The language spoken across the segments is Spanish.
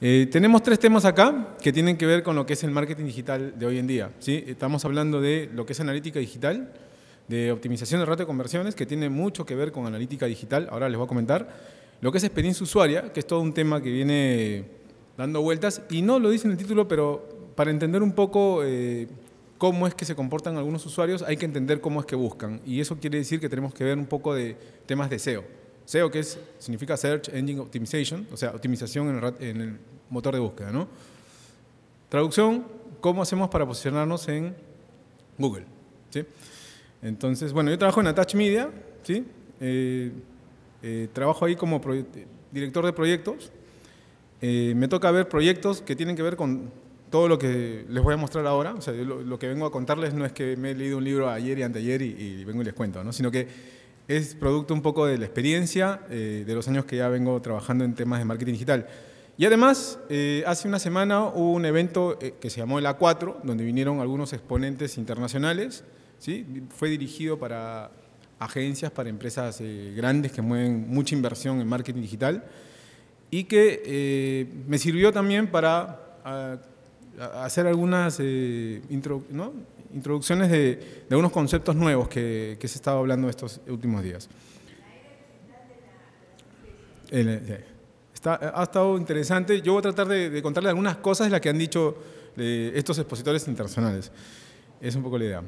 Eh, tenemos tres temas acá que tienen que ver con lo que es el marketing digital de hoy en día. Estamos hablando de lo que es analítica digital, de optimización de rato de conversiones, que tiene mucho que ver con analítica digital, ahora les voy a comentar. Lo que es experiencia usuaria, que es todo un tema que viene dando vueltas, y no lo dice en el título, pero para entender un poco eh, cómo es que se comportan algunos usuarios, hay que entender cómo es que buscan. Y eso quiere decir que tenemos que ver un poco de temas de SEO. SEO, que es, significa Search Engine Optimization, o sea, optimización en el, motor de búsqueda, ¿no? Traducción, ¿cómo hacemos para posicionarnos en Google? ¿Sí? Entonces, bueno, yo trabajo en Attach Media, ¿sí? Eh, eh, trabajo ahí como director de proyectos. Eh, me toca ver proyectos que tienen que ver con todo lo que les voy a mostrar ahora. O sea, lo, que vengo a contarles no es que me he leído un libro ayer y anteayer y, y vengo y les cuento, ¿no? Sino que es producto un poco de la experiencia, eh, de los años que ya vengo trabajando en temas de marketing digital. Y además, eh, hace una semana hubo un evento eh, que se llamó el A4, donde vinieron algunos exponentes internacionales. ¿sí? Fue dirigido para agencias, para empresas grandes que mueven mucha inversión en marketing digital y que me sirvió también para ah, hacer algunas, intro, introducciones de, de unos conceptos nuevos que, se estaba hablando estos últimos días. Eh, ha estado interesante. Yo voy a tratar de, de contarles algunas cosas de las que han dicho eh, estos expositores internacionales. Es un poco la idea.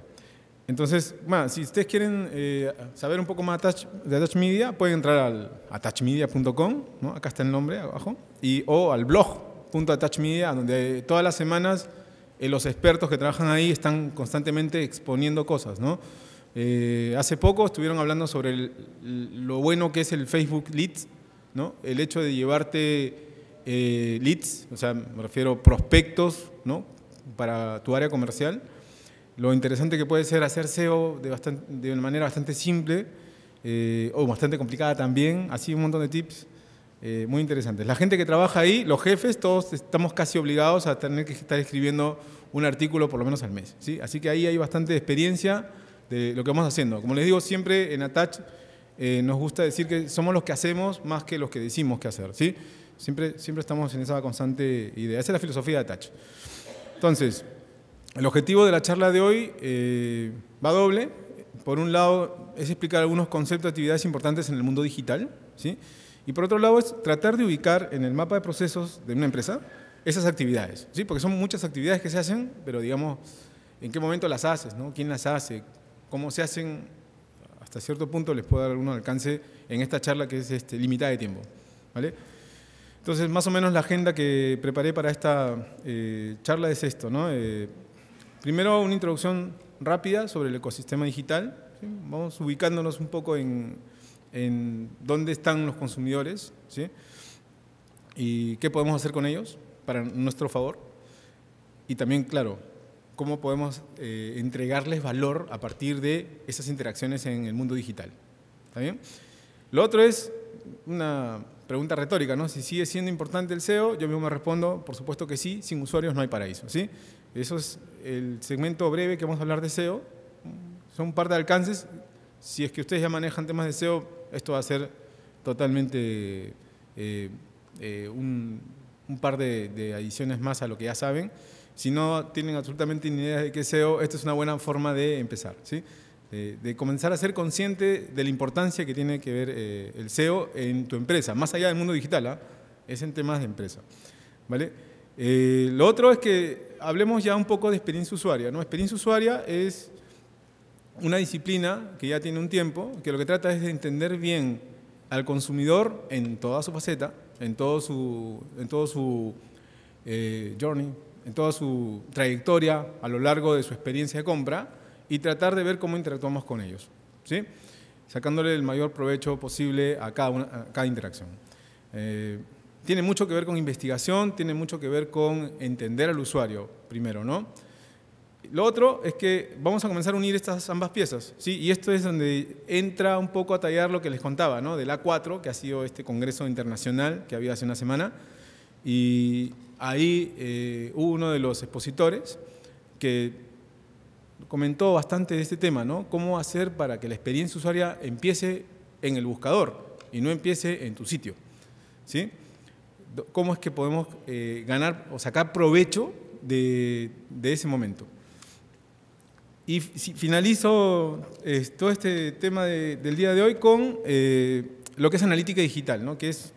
Entonces, si ustedes quieren eh, saber un poco más de Attach Media, pueden entrar al attachmedia.com, acá está el nombre abajo, y, o al blog.attachmedia, donde todas las semanas eh, los expertos que trabajan ahí están constantemente exponiendo cosas, ¿no? Eh, hace poco estuvieron hablando sobre lo bueno que es el Facebook Leads, ¿no? El hecho de llevarte eh, leads, o sea, me refiero prospectos, ¿no? Para tu área comercial. Lo interesante que puede ser hacer SEO de, bastante, de manera bastante simple o bastante complicada también, así un montón de tips. Eh, muy interesantes. La gente que trabaja ahí, los jefes, todos estamos casi obligados a tener que estar escribiendo un artículo por lo menos al mes. ¿sí? Así que ahí hay bastante experiencia de lo que vamos haciendo. Como les digo, siempre en Attach eh, nos gusta decir que somos los que hacemos más que los que decimos que hacer. ¿sí? Siempre, siempre estamos en esa constante idea. Esa es la filosofía de Attach. Entonces, el objetivo de la charla de hoy eh, va doble. Por un lado, es explicar algunos conceptos, actividades importantes en el mundo digital. ¿sí? Y por otro lado es tratar de ubicar en el mapa de procesos de una empresa esas actividades, ¿sí? porque son muchas actividades que se hacen, pero digamos, ¿en qué momento las haces? ¿no? ¿Quién las hace? ¿Cómo se hacen? Hasta cierto punto les puedo dar algún alcance en esta charla que es este, limitada de tiempo. ¿vale? Entonces, más o menos la agenda que preparé para esta eh, charla es esto. Eh, primero, una introducción rápida sobre el ecosistema digital. Vamos ubicándonos un poco en, en dónde están los consumidores ¿sí? y qué podemos hacer con ellos para nuestro favor. Y también, claro, cómo podemos eh, entregarles valor a partir de esas interacciones en el mundo digital. Lo otro es una pregunta retórica, ¿no? Si sigue siendo importante el SEO, yo mismo me respondo, por supuesto que sí, sin usuarios no hay paraíso, ¿sí? Eso es el segmento breve que vamos a hablar de SEO. Son un par de alcances. Si es que ustedes ya manejan temas de SEO, esto va a ser totalmente eh, eh, un, par de, adiciones más a lo que ya saben. Si no tienen absolutamente ni idea de qué SEO, esta es una buena forma de empezar, ¿sí? De, comenzar a ser consciente de la importancia que tiene que ver eh, el SEO en tu empresa, más allá del mundo digital, ¿ah? es en temas de empresa. ¿vale? lo otro es que hablemos ya un poco de experiencia usuaria. ¿no? Experiencia usuaria es una disciplina que ya tiene un tiempo, que lo que trata es de entender bien al consumidor en toda su faceta, en todo su, en todo su eh, journey, en toda su trayectoria a lo largo de su experiencia de compra y tratar de ver cómo interactuamos con ellos, sacándole el mayor provecho posible a cada, cada interacción. Eh, tiene mucho que ver con investigación, tiene mucho que ver con entender al usuario primero, ¿no? Lo otro es que vamos a comenzar a unir estas ambas piezas, ¿sí? y esto es donde entra un poco a tallar lo que les contaba, ¿no? del A4, que ha sido este Congreso Internacional que había hace una semana, y ahí eh, uno de los expositores que comentó bastante de este tema, ¿no? cómo hacer para que la experiencia usuaria empiece en el buscador y no empiece en tu sitio. ¿sí? ¿Cómo es que podemos eh, ganar o sacar provecho de ese momento? Y finalizo eh, todo este tema del día de hoy con eh, lo que es analítica digital, ¿no? que es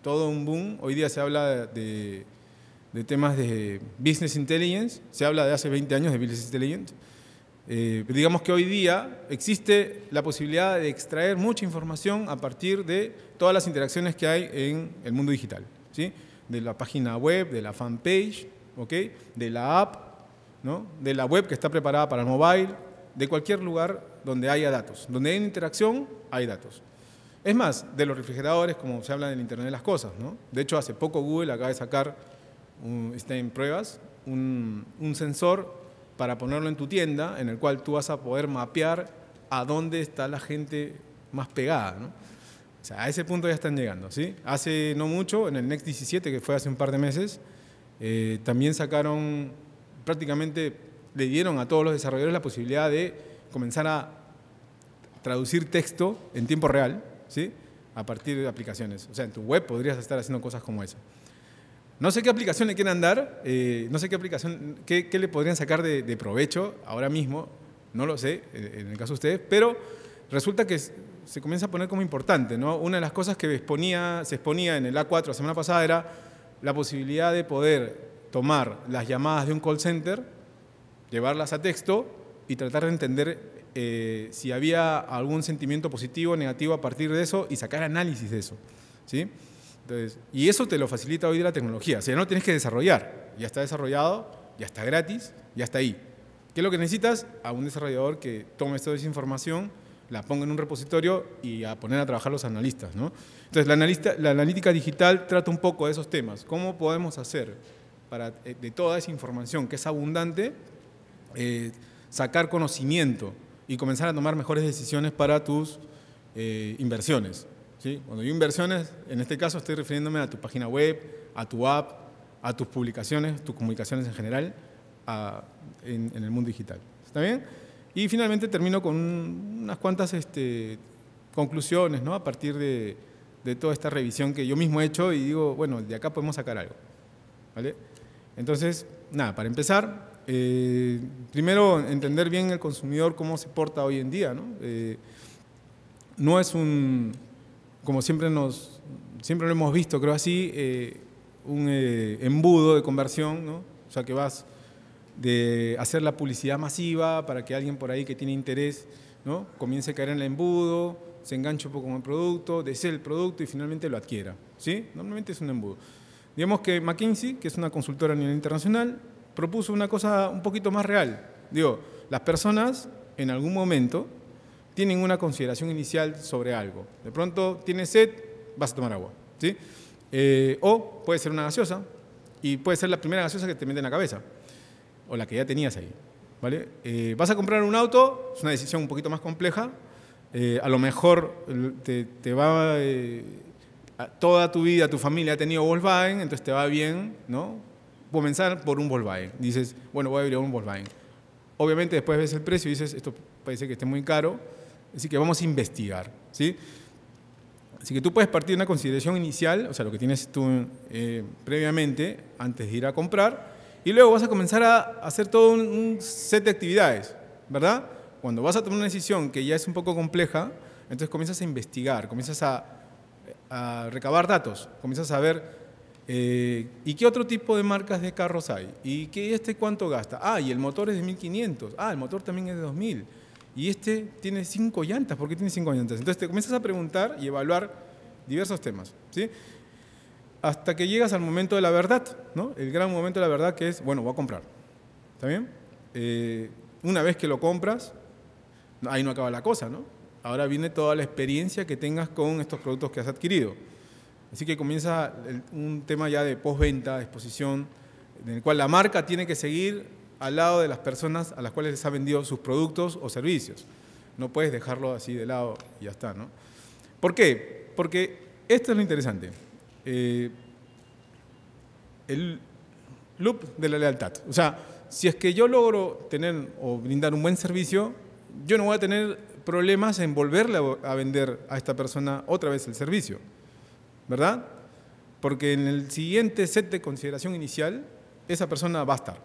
todo un boom. Hoy día se habla de, temas de business intelligence, se habla de hace 20 años de business intelligence. Eh, digamos que hoy día existe la posibilidad de extraer mucha información a partir de todas las interacciones que hay en el mundo digital, ¿sí? de la página web, de la fanpage, ¿okay? de la app, de la web que está preparada para el mobile, de cualquier lugar donde haya datos. Donde hay interacción, hay datos. Es más, de los refrigeradores, como se habla en el Internet de las Cosas. ¿no? De hecho, hace poco Google acaba de sacar, está en pruebas, un, sensor para ponerlo en tu tienda, en el cual tú vas a poder mapear a dónde está la gente más pegada. O sea, a ese punto ya están llegando, ¿sí? Hace no mucho, en el Next 17, que fue hace un par de meses, eh, también sacaron prácticamente le dieron a todos los desarrolladores la posibilidad de comenzar a traducir texto en tiempo real, ¿sí? A partir de aplicaciones. O sea, en tu web podrías estar haciendo cosas como eso. No sé qué aplicación le quieren andar, eh, no sé qué aplicación, qué, le podrían sacar de, provecho ahora mismo, no lo sé, en el caso de ustedes, pero resulta que se comienza a poner como importante, ¿no? Una de las cosas que se exponía en el A4 la semana pasada era la posibilidad de poder tomar las llamadas de un call center, llevarlas a texto y tratar de entender eh, si había algún sentimiento positivo o negativo a partir de eso y sacar análisis de eso. ¿sí? Entonces, y eso te lo facilita hoy la tecnología. O sea, no tienes que desarrollar. Ya está desarrollado, ya está gratis, ya está ahí. ¿Qué es lo que necesitas? A un desarrollador que tome toda esa información, la ponga en un repositorio y a poner a trabajar los analistas. ¿no? Entonces, la, analista, la analítica digital trata un poco de esos temas. ¿Cómo podemos hacer para eh, de toda esa información que es abundante, eh, sacar conocimiento y comenzar a tomar mejores decisiones para tus eh, inversiones. Cuando digo inversiones, en este caso estoy refiriéndome a tu página web, a tu app, a tus publicaciones, tus comunicaciones en general en, el mundo digital. ¿Está bien? Y finalmente termino con unas cuantas este, conclusiones ¿no? a partir de, de toda esta revisión que yo mismo he hecho y digo, bueno, de acá podemos sacar algo. ¿Vale? Entonces, nada, para empezar, eh, primero entender bien el consumidor cómo se porta hoy en día, ¿no? Eh, es un, como siempre nos, siempre lo hemos visto, creo así, eh, un embudo de conversión, ¿no? O sea, que vas de hacer la publicidad masiva para que alguien por ahí que tiene interés, ¿no? Comience a caer en el embudo, se enganche un poco con el producto, desee el producto y finalmente lo adquiera, ¿sí? Normalmente es un embudo. Digamos que McKinsey, que es una consultora a nivel internacional, propuso una cosa un poquito más real. Digo, las personas en algún momento tienen una consideración inicial sobre algo. De pronto tienes sed, vas a tomar agua. ¿sí? Eh, o puede ser una gaseosa y puede ser la primera gaseosa que te mete en la cabeza o la que ya tenías ahí. ¿vale? Eh, vas a comprar un auto, es una decisión un poquito más compleja. Eh, a lo mejor te, te va Ah, toda tu vida tu familia ha tenido Volkswagen, entonces te va bien, ¿no? Comenzar por un Volkswagen. Dices, bueno, voy a abrir un Volkswagen. Obviamente después ves el precio y dices, esto parece que esté muy caro, así que vamos a investigar, ¿sí? Así que tú puedes partir de una consideración inicial, o sea, lo que tienes tú eh, previamente antes de ir a comprar, y luego vas a comenzar a hacer todo un, set de actividades, ¿verdad? Cuando vas a tomar una decisión que ya es un poco compleja, entonces comienzas a investigar, comienzas a a recabar datos, comienzas a ver eh, y qué otro tipo de marcas de carros hay y qué este cuánto gasta. Ah, y el motor es de 1500, ah, el motor también es de 2000 y este tiene cinco llantas, ¿por qué tiene cinco llantas? Entonces te comienzas a preguntar y evaluar diversos temas, ¿sí? Hasta que llegas al momento de la verdad, ¿no? El gran momento de la verdad que es, bueno, voy a comprar, ¿está bien? Eh, una vez que lo compras, ahí no acaba la cosa, ¿no? Ahora viene toda la experiencia que tengas con estos productos que has adquirido. Así que comienza un tema ya de postventa, exposición, en el cual la marca tiene que seguir al lado de las personas a las cuales les ha vendido sus productos o servicios. No puedes dejarlo así de lado y ya está, ¿no? ¿Por qué? Porque esto es lo interesante. Eh, el loop de la lealtad. O sea, si es que yo logro tener o brindar un buen servicio, yo no voy a tener problemas en volverle a vender a esta persona otra vez el servicio, ¿verdad? Porque en el siguiente set de consideración inicial, esa persona va a estar,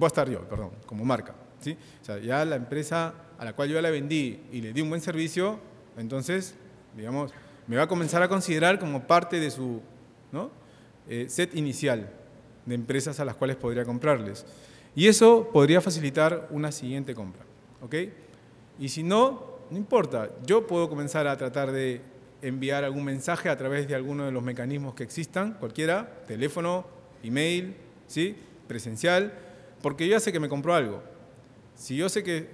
va a estar yo, perdón, como marca, ¿sí? O sea, ya la empresa a la cual yo la vendí y le di un buen servicio, entonces, digamos, me va a comenzar a considerar como parte de su eh, set inicial de empresas a las cuales podría comprarles. Y eso podría facilitar una siguiente compra, ¿ok? Y si no, no importa, yo puedo comenzar a tratar de enviar algún mensaje a través de alguno de los mecanismos que existan, cualquiera, teléfono, email, ¿sí? presencial, porque yo sé que me compró algo. Si yo sé que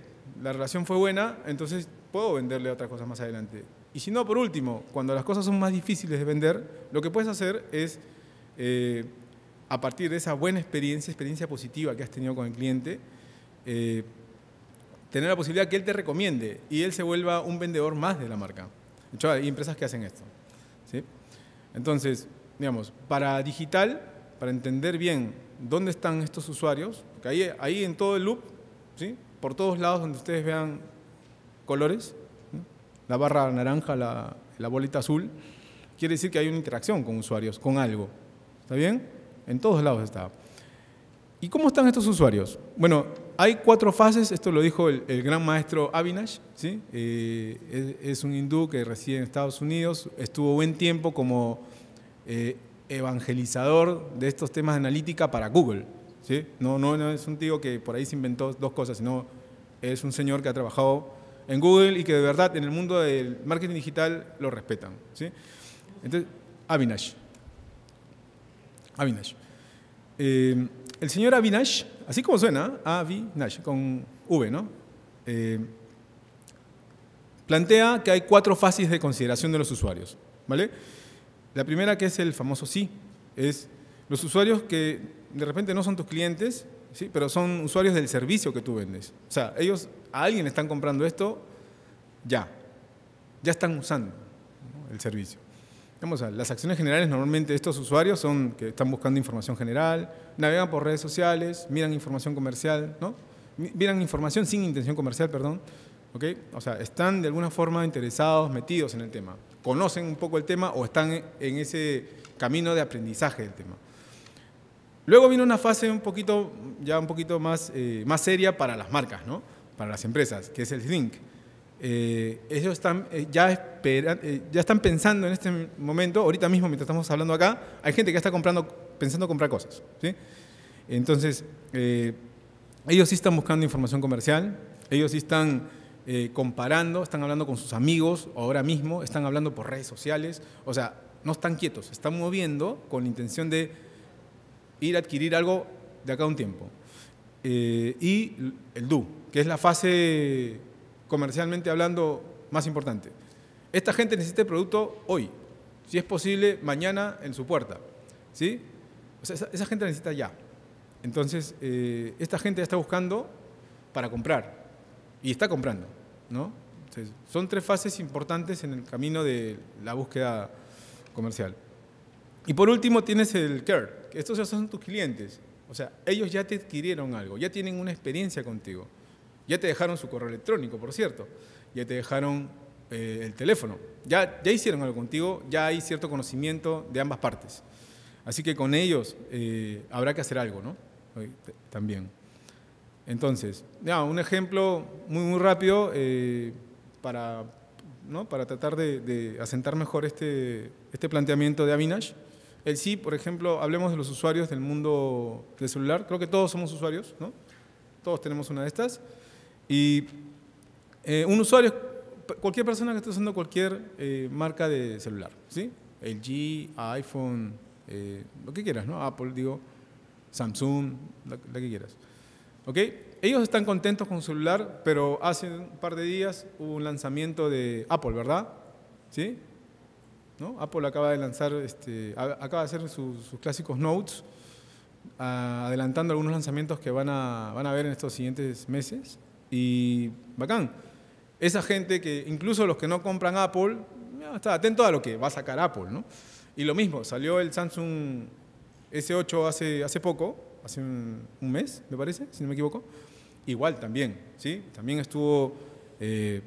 la relación fue buena, entonces puedo venderle otras cosas más adelante. Y si no, por último, cuando las cosas son más difíciles de vender, lo que puedes hacer es, eh, a partir de esa buena experiencia, experiencia positiva que has tenido con el cliente, eh, tener la posibilidad que él te recomiende y él se vuelva un vendedor más de la marca. De hecho, hay empresas que hacen esto. ¿sí? Entonces, digamos, para digital, para entender bien dónde están estos usuarios, porque ahí, ahí en todo el loop, ¿sí? por todos lados donde ustedes vean colores, la barra naranja, la, la bolita azul, quiere decir que hay una interacción con usuarios, con algo. ¿Está bien? En todos lados está. ¿Y cómo están estos usuarios? Bueno, hay cuatro fases, esto lo dijo el, gran maestro Avinash, ¿sí? Eh, es, un hindú que reside en Estados Unidos, estuvo buen tiempo como eh, evangelizador de estos temas de analítica para Google. ¿sí? No, no, no es un tío que por ahí se inventó dos cosas, sino es un señor que ha trabajado en Google y que de verdad en el mundo del marketing digital lo respetan. ¿sí? Entonces, Avinash. Avinash. Eh, el señor Avinash Así como suena, Nash, con V, ¿no? Eh, plantea que hay cuatro fases de consideración de los usuarios, ¿vale? La primera, que es el famoso sí, es los usuarios que de repente no son tus clientes, ¿sí? pero son usuarios del servicio que tú vendes. O sea, ellos a alguien están comprando esto ya, ya están usando el servicio las acciones generales normalmente de estos usuarios son que están buscando información general, navegan por redes sociales, miran información comercial, ¿no? Miran información sin intención comercial, perdón. O sea, están de alguna forma interesados, metidos en el tema. Conocen un poco el tema o están en ese camino de aprendizaje del tema. Luego viene una fase un poquito, ya un poquito más, eh, más seria para las marcas, ¿no? para las empresas, que es el think. Eh, ellos están, eh, ya, eh, ya están pensando en este momento, ahorita mismo mientras estamos hablando acá, hay gente que está comprando, pensando comprar cosas. Entonces, ellos sí están buscando información comercial, ellos sí están comparando, están hablando con sus amigos ahora mismo, están hablando por redes sociales, o sea, no están quietos, están moviendo con la intención de ir a adquirir algo de acá a un tiempo. y el Do, que es la fase comercialmente hablando, más importante. Esta gente necesita el producto hoy, si es posible, mañana en su puerta. ¿sí? esa, gente necesita ya. Entonces, eh, esta gente ya está buscando para comprar y está comprando. ¿no? son tres fases importantes en el camino de la búsqueda comercial. Y por último tienes el care. Estos ya son tus clientes. O sea, ellos ya te adquirieron algo, ya tienen una experiencia contigo. Ya te dejaron su correo electrónico, por cierto. Ya te dejaron eh, el teléfono. Ya, ya hicieron algo contigo, ya hay cierto conocimiento de ambas partes. Así que con ellos eh, habrá que hacer algo, ¿no? También. Entonces, ya, un ejemplo muy, muy rápido eh, para, ¿no? para tratar de, asentar mejor este, este planteamiento de Avinash. El sí, por ejemplo, hablemos de los usuarios del mundo del celular. Creo que todos somos usuarios, ¿no? Todos tenemos una de estas. Y eh, un usuario, cualquier persona que esté usando cualquier eh, marca de celular, ¿sí? LG, iPhone, eh, lo que quieras, ¿no? Apple, digo, Samsung, la, que quieras. ¿Ok? Ellos están contentos con su celular, pero hace un par de días hubo un lanzamiento de Apple, ¿verdad? ¿Sí? ¿No? Apple acaba de lanzar, este, acaba de hacer sus, sus clásicos notes, ah, adelantando algunos lanzamientos que van a, van a ver en estos siguientes meses. Y bacán. Esa gente que, incluso los que no compran Apple, está atento a lo que va a sacar Apple, ¿no? Y lo mismo, salió el Samsung S8 hace, hace poco, hace un, mes, me parece, si no me equivoco. Igual también, ¿sí? También estuvo eh,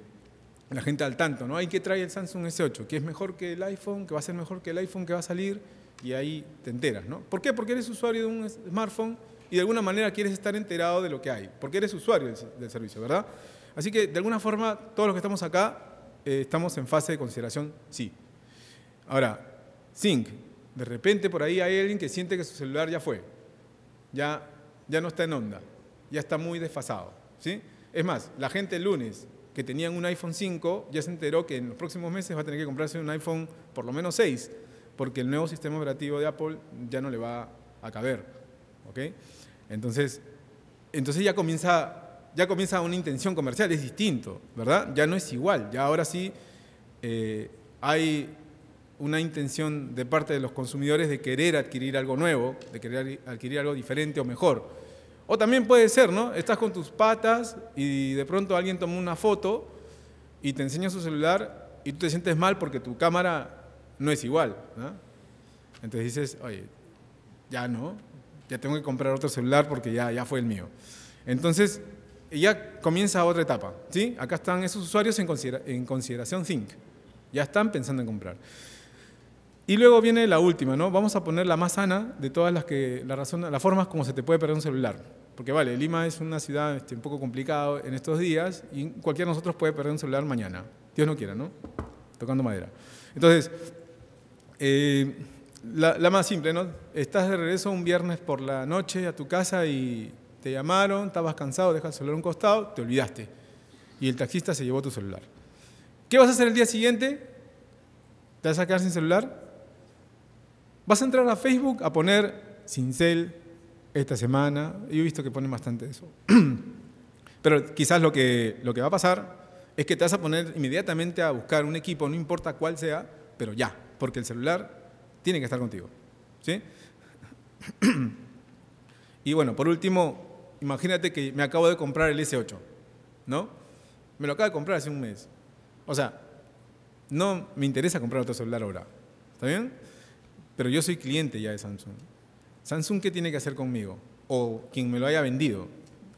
la gente al tanto, ¿no? Hay que traer el Samsung S8, que es mejor que el iPhone, que va a ser mejor que el iPhone que va a salir, y ahí te enteras, ¿no? ¿Por qué? Porque eres usuario de un smartphone y de alguna manera quieres estar enterado de lo que hay, porque eres usuario del, servicio, ¿verdad? Así que de alguna forma todos los que estamos acá eh, estamos en fase de consideración, sí. Ahora, Sync, de repente por ahí hay alguien que siente que su celular ya fue, ya, ya no está en onda, ya está muy desfasado, ¿sí? Es más, la gente el lunes que tenían un iPhone 5 ya se enteró que en los próximos meses va a tener que comprarse un iPhone por lo menos 6, porque el nuevo sistema operativo de Apple ya no le va a caber. ¿ok? Entonces, entonces ya comienza ya comienza una intención comercial, es distinto, ¿verdad? Ya no es igual, ya ahora sí eh, hay una intención de parte de los consumidores de querer adquirir algo nuevo, de querer adquirir algo diferente o mejor. O también puede ser, ¿no? Estás con tus patas y de pronto alguien toma una foto y te enseña su celular y tú te sientes mal porque tu cámara no es igual, Entonces dices, oye, ya no, ya tengo que comprar otro celular porque ya, ya fue el mío. Entonces, ya comienza otra etapa. ¿sí? Acá están esos usuarios en, en consideración Think. Ya están pensando en comprar. Y luego viene la última, ¿no? Vamos a poner la más sana de todas las que la razón, las formas como se te puede perder un celular. Porque vale, Lima es una ciudad este, un poco complicada en estos días y cualquiera de nosotros puede perder un celular mañana. Dios no quiera, ¿no? Tocando madera. Entonces, eh, la, más simple, ¿no? Estás de regreso un viernes por la noche a tu casa y te llamaron, estabas cansado, dejas el celular a un costado, te olvidaste. Y el taxista se llevó tu celular. ¿Qué vas a hacer el día siguiente? ¿Te vas a quedar sin celular? Vas a entrar a Facebook a poner sin cel esta semana. Yo he visto que ponen bastante eso. Pero quizás lo que, lo que va a pasar es que te vas a poner inmediatamente a buscar un equipo, no importa cuál sea, pero ya, porque el celular tiene que estar contigo. ¿sí? y bueno, por último, imagínate que me acabo de comprar el S8, ¿no? Me lo acabo de comprar hace un mes. O sea, no me interesa comprar otro celular ahora, ¿está bien? Pero yo soy cliente ya de Samsung. Samsung, ¿qué tiene que hacer conmigo? O quien me lo haya vendido.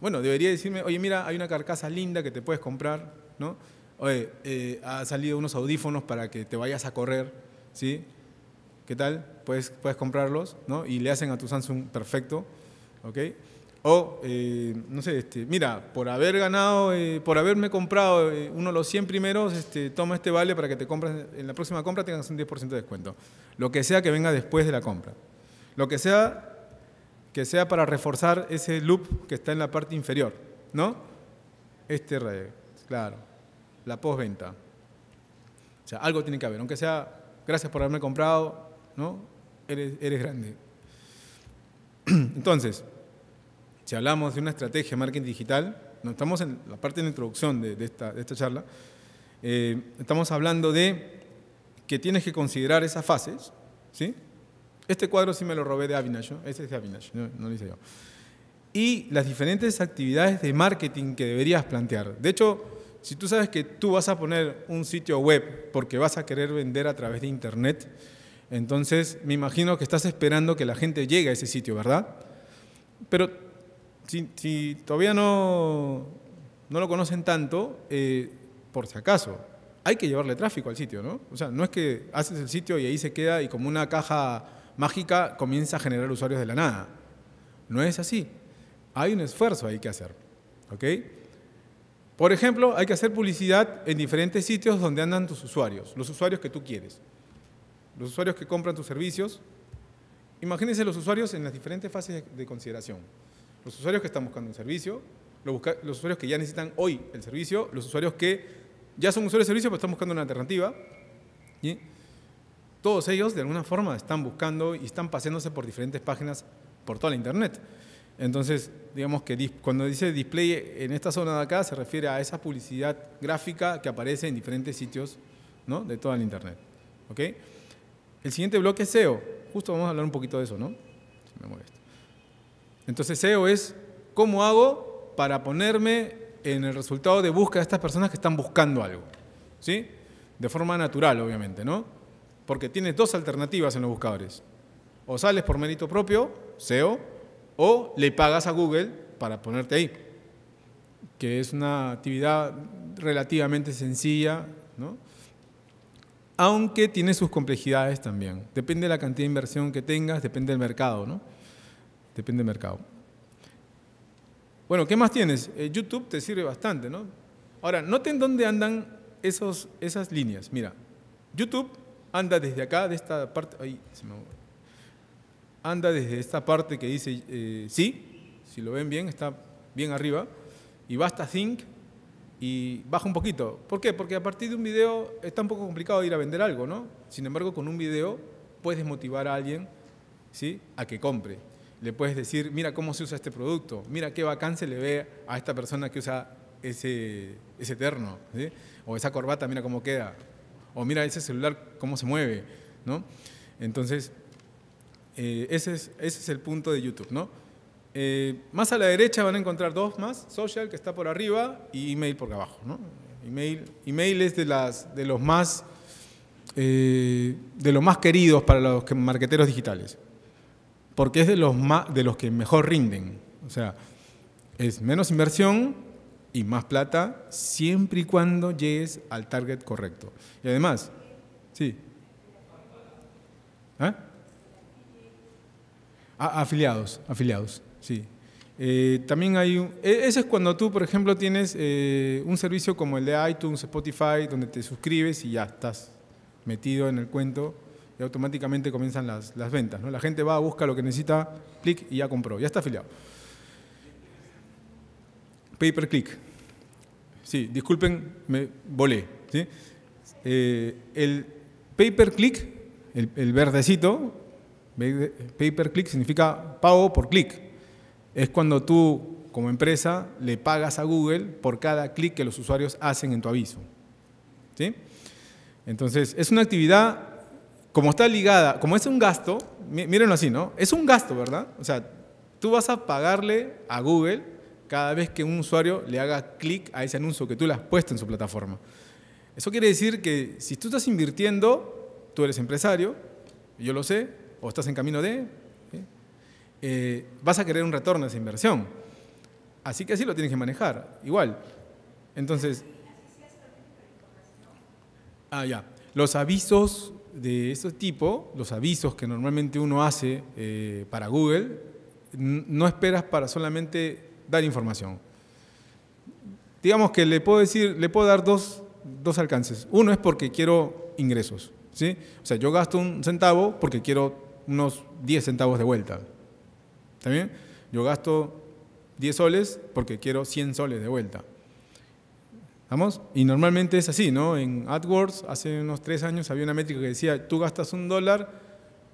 Bueno, debería decirme, oye, mira, hay una carcasa linda que te puedes comprar, ¿no? Oye, eh, ha salido unos audífonos para que te vayas a correr, ¿sí? ¿qué tal? Puedes, puedes comprarlos, ¿no? Y le hacen a tu Samsung perfecto, ¿ok? O, eh, no sé, este, mira, por haber ganado, eh, por haberme comprado eh, uno de los 100 primeros, este, toma este vale para que te compres en la próxima compra tengas un 10% de descuento. Lo que sea que venga después de la compra. Lo que sea que sea para reforzar ese loop que está en la parte inferior, ¿no? Este red, claro, la postventa. O sea, algo tiene que haber, aunque sea, gracias por haberme comprado, ¿no? Eres, eres grande. Entonces, si hablamos de una estrategia de marketing digital, no, estamos en la parte de introducción de, esta, de esta, charla, eh, estamos hablando de que tienes que considerar esas fases, ¿sí? Este cuadro sí me lo robé de Avinash, Ese es de Avinash, no, lo hice yo. Y las diferentes actividades de marketing que deberías plantear. De hecho, si tú sabes que tú vas a poner un sitio web porque vas a querer vender a través de Internet, entonces, me imagino que estás esperando que la gente llegue a ese sitio, ¿verdad? Pero si, todavía no, lo conocen tanto, eh, por si acaso, hay que llevarle tráfico al sitio, ¿no? O sea, no es que haces el sitio y ahí se queda y como una caja mágica comienza a generar usuarios de la nada. No es así. Hay un esfuerzo ahí que hacer, ¿ok? Por ejemplo, hay que hacer publicidad en diferentes sitios donde andan tus usuarios, los usuarios que tú quieres los usuarios que compran tus servicios, imagínense los usuarios en las diferentes fases de, consideración. Los usuarios que están buscando un servicio, los, usuarios que ya necesitan hoy el servicio, los usuarios que ya son usuarios de servicio pero están buscando una alternativa. y Todos ellos de alguna forma están buscando y están paseándose por diferentes páginas por toda la internet. Entonces, digamos que cuando dice display en esta zona de acá se refiere a esa publicidad gráfica que aparece en diferentes sitios de toda la internet. ¿okay? El siguiente bloque es SEO. Justo vamos a hablar un poquito de eso, ¿no? me molesto. Entonces SEO es cómo hago para ponerme en el resultado de búsqueda de estas personas que están buscando algo. ¿Sí? De forma natural, obviamente, ¿no? Porque tienes dos alternativas en los buscadores. O sales por mérito propio, SEO, o le pagas a Google para ponerte ahí, que es una actividad relativamente sencilla, ¿no? aunque tiene sus complejidades también. Depende de la cantidad de inversión que tengas, depende del mercado, ¿no? Depende del mercado. Bueno, ¿qué más tienes? Eh, YouTube te sirve bastante, ¿no? Ahora, noten dónde andan esos, esas líneas. Mira, YouTube anda desde acá, de esta parte, ahí se me anda desde esta parte que dice eh, sí, si lo ven bien, está bien arriba, y basta think, y baja un poquito. ¿Por qué? Porque a partir de un video está un poco complicado ir a vender algo, ¿no? Sin embargo, con un video puedes motivar a alguien, ¿sí? A que compre. Le puedes decir, mira cómo se usa este producto, mira qué se le ve a esta persona que usa ese, ese terno, O esa corbata, mira cómo queda. O mira ese celular, cómo se mueve, ¿no? Entonces, eh, ese, es, ese es el punto de YouTube, ¿no? Eh, más a la derecha van a encontrar dos más, social que está por arriba y email por abajo. Email, email es de, las, de, los más, eh, de los más queridos para los marqueteros digitales, porque es de los, más, de los que mejor rinden. O sea, es menos inversión y más plata siempre y cuando llegues al target correcto. Y además, sí. ¿Eh? afiliados, afiliados. Sí. Eh, también hay un, e, eso es cuando tú, por ejemplo, tienes eh, un servicio como el de iTunes, Spotify, donde te suscribes y ya estás metido en el cuento y automáticamente comienzan las, ventas. ¿no? La gente va, busca lo que necesita, clic y ya compró, ya está afiliado. Pay per click. Sí, disculpen, me volé. Eh, el pay per click, el, el verdecito, pay per click significa pago por clic es cuando tú, como empresa, le pagas a Google por cada clic que los usuarios hacen en tu aviso. Entonces, es una actividad, como está ligada, como es un gasto, mírenlo así, ¿no? Es un gasto, ¿verdad? O sea, tú vas a pagarle a Google cada vez que un usuario le haga clic a ese anuncio que tú le has puesto en su plataforma. Eso quiere decir que si tú estás invirtiendo, tú eres empresario, yo lo sé, o estás en camino de, eh, vas a querer un retorno a esa inversión. Así que así lo tienes que manejar, igual. Entonces, ah, ya. Los avisos de este tipo, los avisos que normalmente uno hace eh, para Google, no esperas para solamente dar información. Digamos que le puedo decir, le puedo dar dos, dos alcances. Uno es porque quiero ingresos, ¿sí? O sea, yo gasto un centavo porque quiero unos 10 centavos de vuelta, ¿Está bien? Yo gasto 10 soles porque quiero 100 soles de vuelta. ¿Vamos? Y normalmente es así, ¿no? En AdWords hace unos 3 años había una métrica que decía, tú gastas un dólar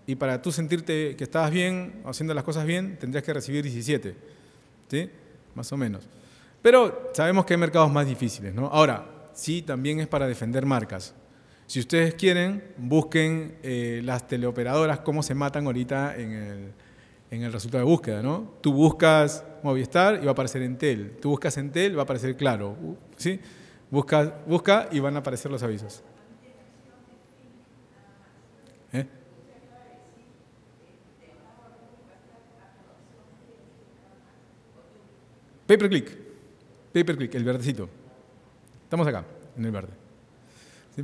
y para tú sentirte que estabas bien, haciendo las cosas bien, tendrías que recibir 17. ¿Sí? Más o menos. Pero sabemos que hay mercados más difíciles, ¿no? Ahora, sí, también es para defender marcas. Si ustedes quieren, busquen eh, las teleoperadoras, cómo se matan ahorita en el, en el resultado de búsqueda, ¿no? Tú buscas Movistar y va a aparecer Entel. Tú buscas Entel, va a aparecer Claro, uh, ¿sí? Busca, busca y van a aparecer los avisos. ¿Eh? Pay per click, pay per click, el verdecito. Estamos acá, en el verde. ¿Sí?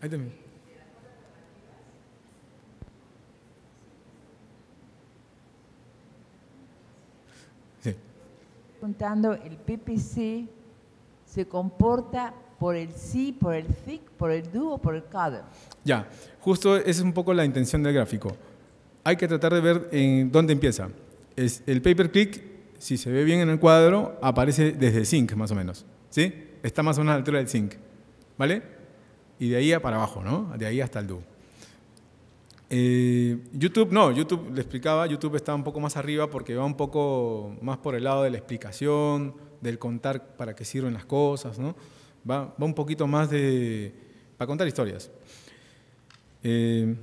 Ahí también. preguntando, el PPC se comporta por el sí, por el thick, por el do o por el Ya, justo esa es un poco la intención del gráfico. Hay que tratar de ver en dónde empieza. Es el paper click, si se ve bien en el cuadro, aparece desde zinc más o menos, ¿sí? Está más o menos a la altura del zinc, ¿vale? Y de ahí para abajo, ¿no? De ahí hasta el do. Eh, YouTube, no, YouTube, le explicaba, YouTube está un poco más arriba porque va un poco más por el lado de la explicación, del contar para qué sirven las cosas, ¿no? Va, un poquito más de... para contar historias. Eh,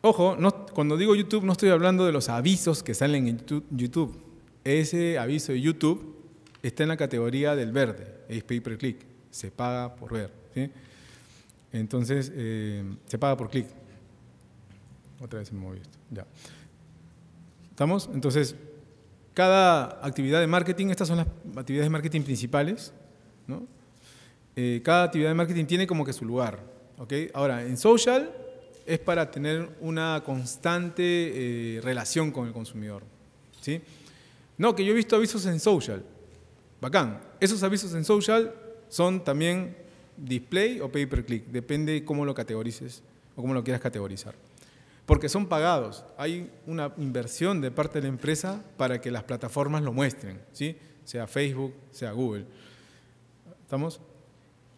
ojo, no, cuando digo YouTube no estoy hablando de los avisos que salen en YouTube. Ese aviso de YouTube está en la categoría del verde, es pay per click, se paga por ver. Entonces, eh, se paga por clic otra vez se movió Ya. ¿Estamos? Entonces, cada actividad de marketing, estas son las actividades de marketing principales, ¿no? Eh, cada actividad de marketing tiene como que su lugar, ¿ok? Ahora, en social es para tener una constante eh, relación con el consumidor, ¿sí? No, que yo he visto avisos en social, bacán. Esos avisos en social son también display o pay per click, depende cómo lo categorices o cómo lo quieras categorizar porque son pagados. Hay una inversión de parte de la empresa para que las plataformas lo muestren, ¿sí? sea Facebook, sea Google. ¿Estamos?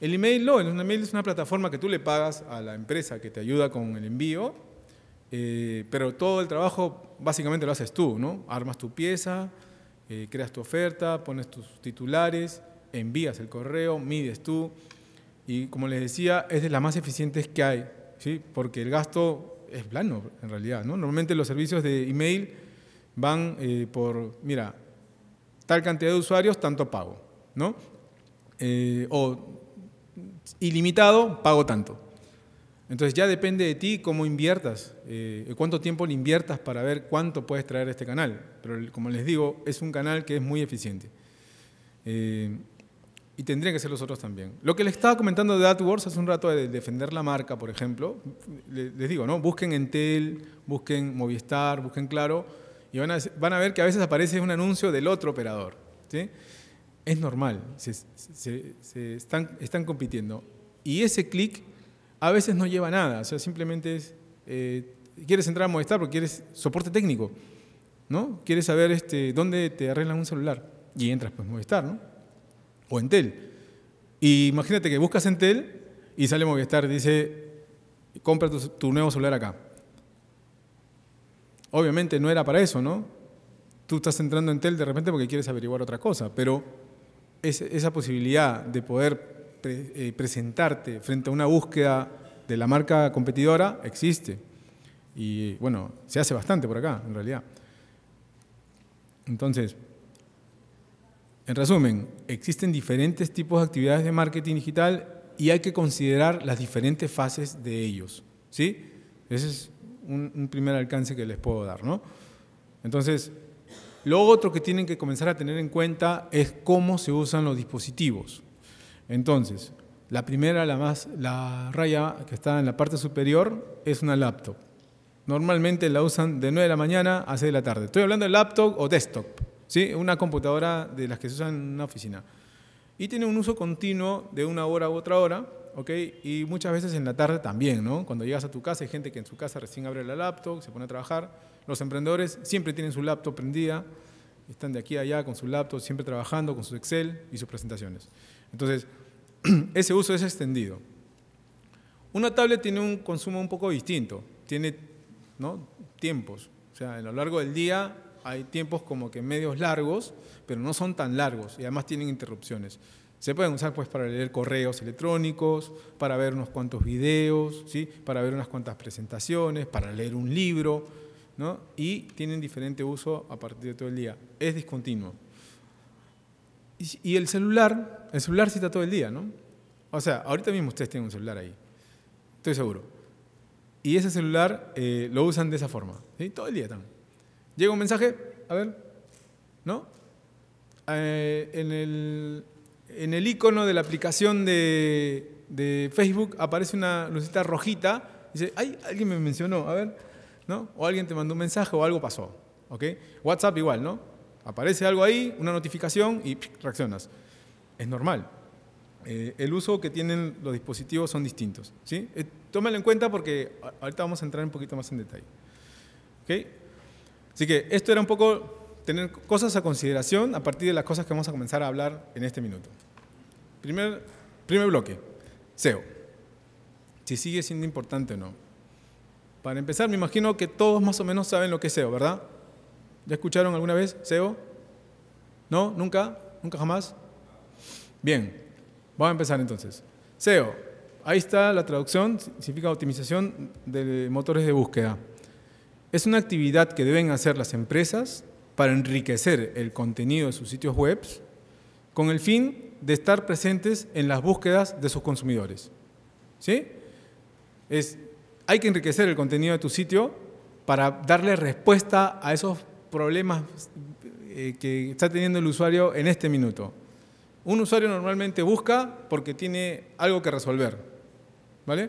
El email no, el email es una plataforma que tú le pagas a la empresa que te ayuda con el envío, eh, pero todo el trabajo básicamente lo haces tú, ¿no? Armas tu pieza, eh, creas tu oferta, pones tus titulares, envías el correo, mides tú, y como les decía, es de las más eficientes que hay, ¿sí? porque el gasto es plano en realidad. ¿no? Normalmente los servicios de email van eh, por, mira, tal cantidad de usuarios, tanto pago, ¿no? Eh, o ilimitado, pago tanto. Entonces ya depende de ti cómo inviertas, eh, cuánto tiempo le inviertas para ver cuánto puedes traer este canal. Pero como les digo, es un canal que es muy eficiente. Y tendrían que ser los otros también. Lo que les estaba comentando de AdWords hace un rato de defender la marca, por ejemplo, les digo, ¿no? Busquen Entel, busquen Movistar, busquen Claro, y van a, ver que a veces aparece un anuncio del otro operador. ¿sí? Es normal, se, están, están compitiendo. Y ese clic a veces no lleva nada, o sea, simplemente es, eh, quieres entrar a Movistar porque quieres soporte técnico, ¿no? Quieres saber este, dónde te arreglan un celular y entras pues Movistar, ¿no? o Entel. Y imagínate que buscas Entel y sale Movistar, dice, compra tu, nuevo celular acá. Obviamente no era para eso, ¿no? Tú estás entrando en Entel de repente porque quieres averiguar otra cosa, pero esa posibilidad de poder eh, presentarte frente a una búsqueda de la marca competidora existe. Y bueno, se hace bastante por acá, en realidad. Entonces, en resumen, existen diferentes tipos de actividades de marketing digital y hay que considerar las diferentes fases de ellos. ¿sí? Ese es un, primer alcance que les puedo dar. ¿no? Entonces, lo otro que tienen que comenzar a tener en cuenta es cómo se usan los dispositivos. Entonces, la primera, la, más, la raya que está en la parte superior, es una laptop. Normalmente la usan de 9 de la mañana a 6 de la tarde. Estoy hablando de laptop o desktop. ¿sí? Una computadora de las que se usan en una oficina. Y tiene un uso continuo de una hora a otra hora, ¿ok? Y muchas veces en la tarde también, ¿no? Cuando llegas a tu casa hay gente que en su casa recién abre la laptop, se pone a trabajar. Los emprendedores siempre tienen su laptop prendida, están de aquí a allá con su laptop, siempre trabajando con su Excel y sus presentaciones. Entonces, ese uso es extendido. Una tablet tiene un consumo un poco distinto, tiene ¿no? tiempos. O sea, a lo largo del día hay tiempos como que medios largos, pero no son tan largos y además tienen interrupciones. Se pueden usar pues para leer correos electrónicos, para ver unos cuantos videos, ¿sí? para ver unas cuantas presentaciones, para leer un libro, ¿no? Y tienen diferente uso a partir de todo el día. Es discontinuo. Y el celular, el celular sí está todo el día, ¿no? O sea, ahorita mismo ustedes tienen un celular ahí, estoy seguro. Y ese celular eh, lo usan de esa forma, ¿sí? Todo el día están. Llega un mensaje, a ver, ¿no? Eh, en, el, en el icono de la aplicación de, Facebook aparece una lucita rojita. dice, ay, alguien me mencionó, a ver, ¿no? O alguien te mandó un mensaje o algo pasó, ¿ok? WhatsApp igual, ¿no? Aparece algo ahí, una notificación y reaccionas. Es normal. Eh, el uso que tienen los dispositivos son distintos, ¿sí? Eh, tómalo en cuenta porque ahorita vamos a entrar un poquito más en detalle. ¿ok? Así que esto era un poco tener cosas a consideración a partir de las cosas que vamos a comenzar a hablar en este minuto. Primer, bloque, SEO. Si sigue siendo importante o no. Para empezar, me imagino que todos más o menos saben lo que es SEO, ¿verdad? ¿Ya escucharon alguna vez SEO? ¿No? ¿Nunca? ¿Nunca jamás? Bien, vamos a empezar entonces. SEO, ahí está la traducción, significa optimización de motores de búsqueda. Es una actividad que deben hacer las empresas para enriquecer el contenido de sus sitios web con el fin de estar presentes en las búsquedas de sus consumidores. ¿Sí? hay que enriquecer el contenido de tu sitio para darle respuesta a esos problemas eh, que está teniendo el usuario en este minuto. Un usuario normalmente busca porque tiene algo que resolver. ¿Vale?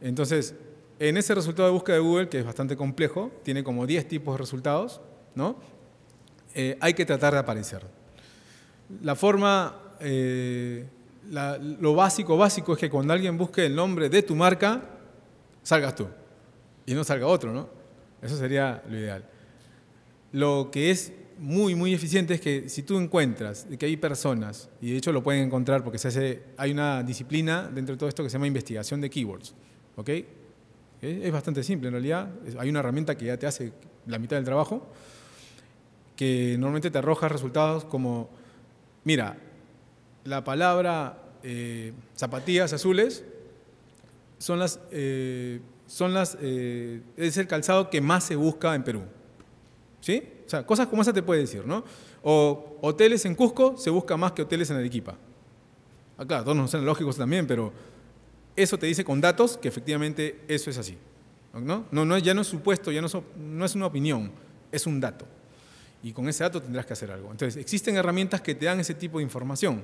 Entonces, en ese resultado de búsqueda de Google, que es bastante complejo, tiene como 10 tipos de resultados, ¿no? Eh, hay que tratar de aparecer. La forma, eh, lo básico, básico es que cuando alguien busque el nombre de tu marca, salgas tú y no salga otro, ¿no? Eso sería lo ideal. Lo que es muy, muy eficiente es que si tú encuentras que hay personas, y de hecho lo pueden encontrar porque se hace, hay una disciplina dentro de todo esto que se llama investigación de keywords, ¿ok? Es bastante simple en realidad. Hay una herramienta que ya te hace la mitad del trabajo, que normalmente te arroja resultados como, mira, la palabra eh, zapatillas azules son las, eh, son las eh, es el calzado que más se busca en Perú. ¿Sí? O sea, cosas como esa te puede decir, ¿no? O hoteles en Cusco se busca más que hoteles en Arequipa. Acá, ah, todos no son lógicos también, pero eso te dice con datos que efectivamente eso es así. ¿no? No, ya no es supuesto, ya no es, una opinión, es un dato. Y con ese dato tendrás que hacer algo. Entonces, existen herramientas que te dan ese tipo de información.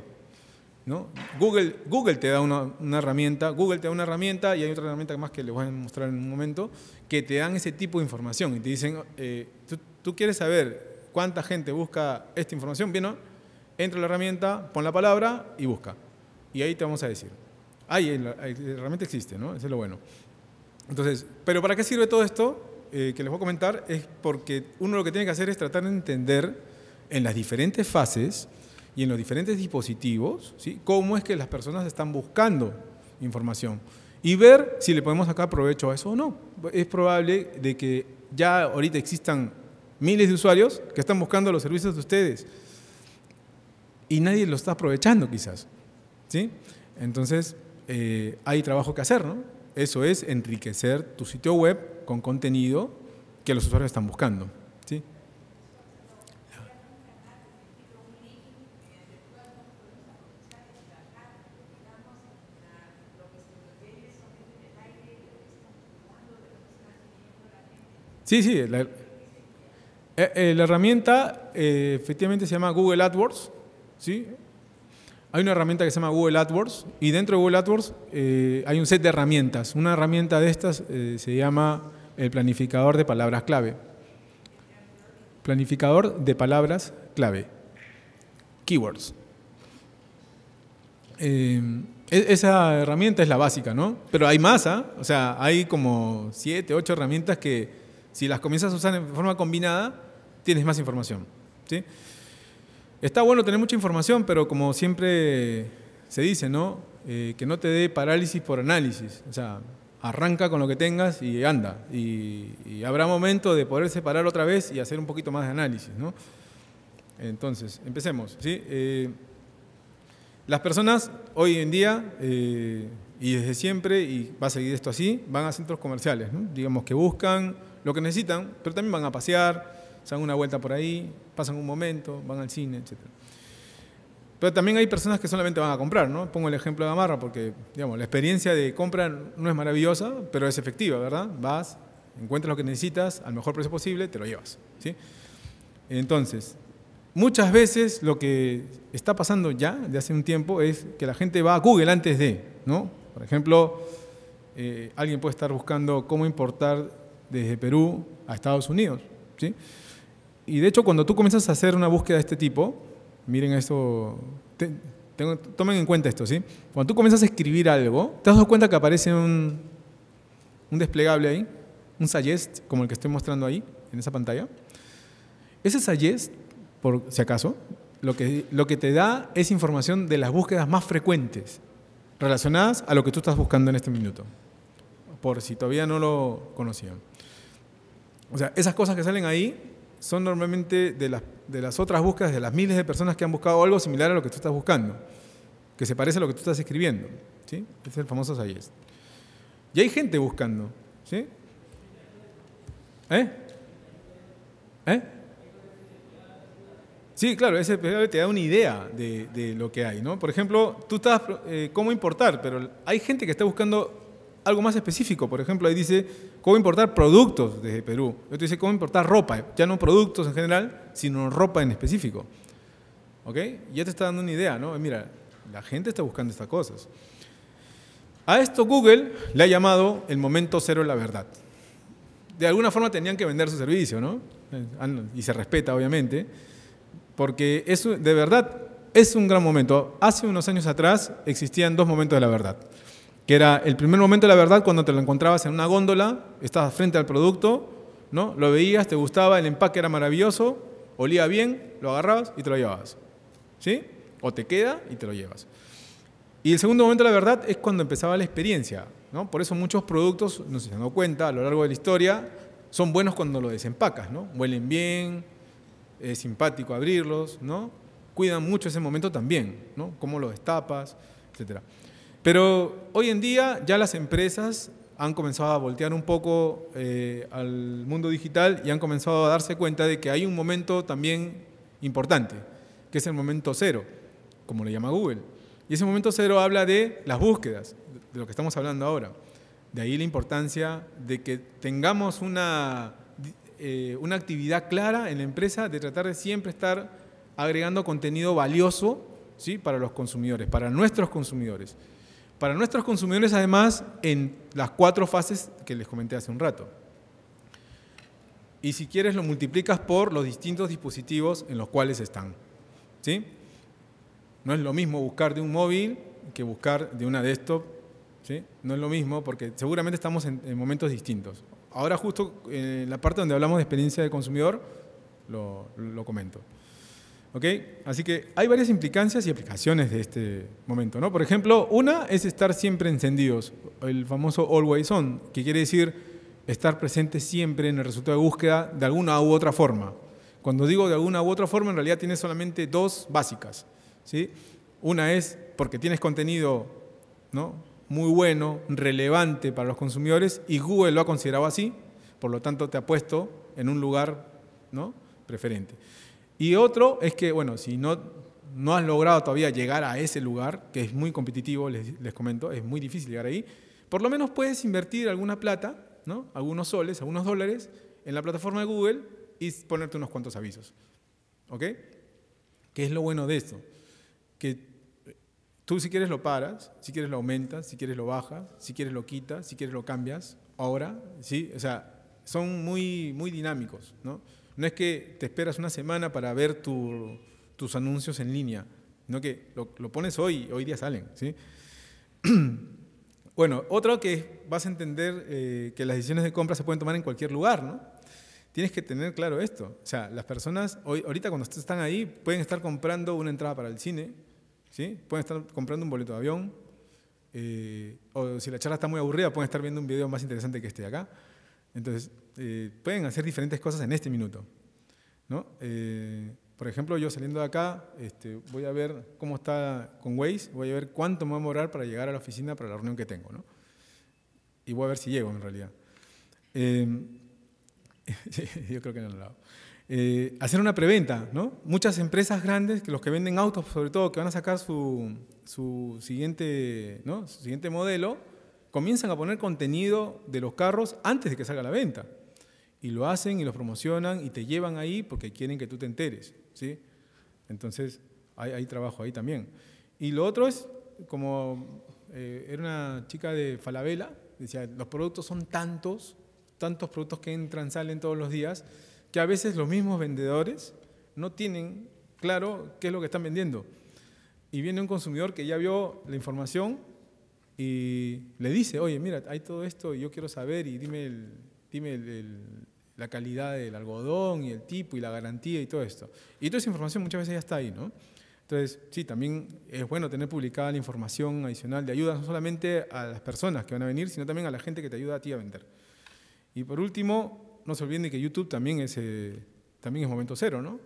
¿no? Google, Google te da una, herramienta, Google te da una herramienta y hay otra herramienta más que les voy a mostrar en un momento, que te dan ese tipo de información y te dicen, eh, ¿tú, quieres saber cuánta gente busca esta información, bien, Entra la herramienta, pon la palabra y busca. Y ahí te vamos a decir. Ay, realmente existe, ¿no? Eso es lo bueno. Entonces, pero ¿para qué sirve todo esto eh, que les voy a comentar? Es porque uno lo que tiene que hacer es tratar de entender en las diferentes fases y en los diferentes dispositivos, ¿sí? Cómo es que las personas están buscando información y ver si le podemos sacar provecho a eso o no. Es probable de que ya ahorita existan miles de usuarios que están buscando los servicios de ustedes y nadie lo está aprovechando quizás, ¿sí? Entonces, eh, hay trabajo que hacer, ¿no? Eso es enriquecer tu sitio web con contenido que los usuarios están buscando. ¿sí? Sí, sí. La, eh, eh, herramienta efectivamente se llama Google AdWords. ¿sí? Hay una herramienta que se llama Google AdWords y dentro de Google AdWords eh, hay un set de herramientas. Una herramienta de estas eh, se llama el planificador de palabras clave. Planificador de palabras clave. Keywords. Eh, e, esa herramienta es la básica, ¿no? Pero hay más, ¿ah? O sea, hay como siete, ocho herramientas que si las comienzas a usar en forma combinada, tienes más información. ¿sí? Está bueno tener mucha información, pero como siempre se dice, ¿no? Eh, que no te dé parálisis por análisis. O sea, arranca con lo que tengas y anda. Y, habrá momento de poder separar otra vez y hacer un poquito más de análisis, ¿no? Entonces, empecemos. ¿sí? Eh, las personas hoy en día, eh, y desde siempre, y va a seguir esto así, van a centros comerciales, digamos que buscan lo que necesitan, pero también van a pasear, se dan una vuelta por ahí, pasan un momento, van al cine, etc. Pero también hay personas que solamente van a comprar, ¿no? Pongo el ejemplo de Amarra, porque, digamos, la experiencia de compra no es maravillosa, pero es efectiva, ¿verdad? Vas, encuentras lo que necesitas al mejor precio posible, te lo llevas, ¿sí? Entonces, muchas veces lo que está pasando ya, de hace un tiempo, es que la gente va a Google antes de, ¿no? Por ejemplo, eh, alguien puede estar buscando cómo importar desde Perú a Estados Unidos, ¿sí? Y de hecho, cuando tú comienzas a hacer una búsqueda de este tipo, miren esto, tengo, tomen en cuenta esto, ¿sí? Cuando tú comienzas a escribir algo, te das cuenta que aparece un, un desplegable ahí, un suggest, como el que estoy mostrando ahí, en esa pantalla. Ese suggest, por si acaso, lo que, lo que te da es información de las búsquedas más frecuentes relacionadas a lo que tú estás buscando en este minuto, por si todavía no lo conocían. O sea, esas cosas que salen ahí son normalmente de las, de las otras búsquedas, de las miles de personas que han buscado algo similar a lo que tú estás buscando, que se parece a lo que tú estás escribiendo. ¿sí? Es el famoso Sayest. Y hay gente buscando. ¿sí? ¿Eh? ¿Eh? Sí, claro, ese te da una idea de, lo que hay, ¿no? Por ejemplo, tú estás, eh, ¿cómo importar? Pero hay gente que está buscando algo más específico. Por ejemplo, ahí dice cómo importar productos desde Perú. Esto dice cómo importar ropa, ya no productos en general, sino ropa en específico. ¿Ok? Ya te está dando una idea, ¿no? Mira, la gente está buscando estas cosas. A esto Google le ha llamado el momento cero de la verdad. De alguna forma tenían que vender su servicio, ¿no? Eh, y se respeta, obviamente, porque eso de verdad es un gran momento. Hace unos años atrás existían dos momentos de la verdad que era el primer momento la verdad cuando te lo encontrabas en una góndola, estabas frente al producto, ¿no? Lo veías, te gustaba, el empaque era maravilloso, olía bien, lo agarrabas y te lo llevabas. ¿Sí? O te queda y te lo llevas. Y el segundo momento la verdad es cuando empezaba la experiencia, ¿no? Por eso muchos productos, no se dado cuenta a lo largo de la historia, son buenos cuando lo desempacas, ¿no? Huelen bien, es simpático abrirlos, ¿no? Cuidan mucho ese momento también, ¿no? Cómo lo destapas, etcétera. Pero hoy en día ya las empresas han comenzado a voltear un poco eh, al mundo digital y han comenzado a darse cuenta de que hay un momento también importante, que es el momento cero, como le llama Google. Y ese momento cero habla de las búsquedas, de lo que estamos hablando ahora. De ahí la importancia de que tengamos una, eh, actividad clara en la empresa de tratar de siempre estar agregando contenido valioso para los consumidores, para nuestros consumidores. Para nuestros consumidores, además, en las cuatro fases que les comenté hace un rato. Y si quieres, lo multiplicas por los distintos dispositivos en los cuales están. ¿Sí? No es lo mismo buscar de un móvil que buscar de una desktop. ¿Sí? No es lo mismo porque seguramente estamos en, momentos distintos. Ahora justo en eh, la parte donde hablamos de experiencia de consumidor, lo comento. ¿ok? Así que hay varias implicancias y aplicaciones de este momento, Por ejemplo, una es estar siempre encendidos, el famoso always on, que quiere decir estar presente siempre en el resultado de búsqueda de alguna u otra forma. Cuando digo de alguna u otra forma, en realidad tiene solamente dos básicas, Una es porque tienes contenido, Muy bueno, relevante para los consumidores y Google lo ha considerado así, por lo tanto te ha puesto en un lugar, Preferente. Y otro es que, bueno, si no, no has logrado todavía llegar a ese lugar, que es muy competitivo, les, les comento, es muy difícil llegar ahí, por lo menos puedes invertir alguna plata, ¿no? algunos soles, algunos dólares, en la plataforma de Google y ponerte unos cuantos avisos. ¿Ok? ¿Qué es lo bueno de esto? Que tú si quieres lo paras, si quieres lo aumentas, si quieres lo bajas, si quieres lo quitas, si quieres lo cambias, ahora, ¿sí? O sea, son muy, muy dinámicos, ¿no? No es que te esperas una semana para ver tus anuncios en línea, sino que lo, pones hoy, hoy día salen. bueno, otro que vas a entender eh, que las decisiones de compra se pueden tomar en cualquier lugar, ¿no? Tienes que tener claro esto. O sea, las personas hoy, ahorita cuando están ahí pueden estar comprando una entrada para el cine, ¿sí? pueden estar comprando un boleto de avión, eh, o si la charla está muy aburrida pueden estar viendo un video más interesante que este de acá. Entonces, eh, pueden hacer diferentes cosas en este minuto. ¿no? Eh, por ejemplo, yo saliendo de acá, este, voy a ver cómo está con Waze, voy a ver cuánto me va a demorar para llegar a la oficina para la reunión que tengo. ¿no? Y voy a ver si llego en realidad. Em, yo creo que no lo hago. Eh, hacer una preventa, ¿no? Muchas empresas grandes, que los que venden autos sobre todo, que van a sacar su, su siguiente, ¿no? su siguiente modelo, comienzan a poner contenido de los carros antes de que salga a la venta. Y lo hacen y los promocionan y te llevan ahí porque quieren que tú te enteres. ¿sí? Entonces, hay, trabajo ahí también. Y lo otro es, como eh, era una chica de Falabella, decía, los productos son tantos, tantos productos que entran, salen todos los días, que a veces los mismos vendedores no tienen claro qué es lo que están vendiendo. Y viene un consumidor que ya vio la información y le dice, oye, mira, hay todo esto, y yo quiero saber y dime, dime la calidad del algodón y el tipo y la garantía y todo esto. Y toda esa información muchas veces ya está ahí, ¿no? Entonces, sí, también es bueno tener publicada la información adicional de ayuda, no solamente a las personas que van a venir, sino también a la gente que te ayuda a ti a vender. Y por último, no se olviden que YouTube también es, eh, también es momento cero, ¿no?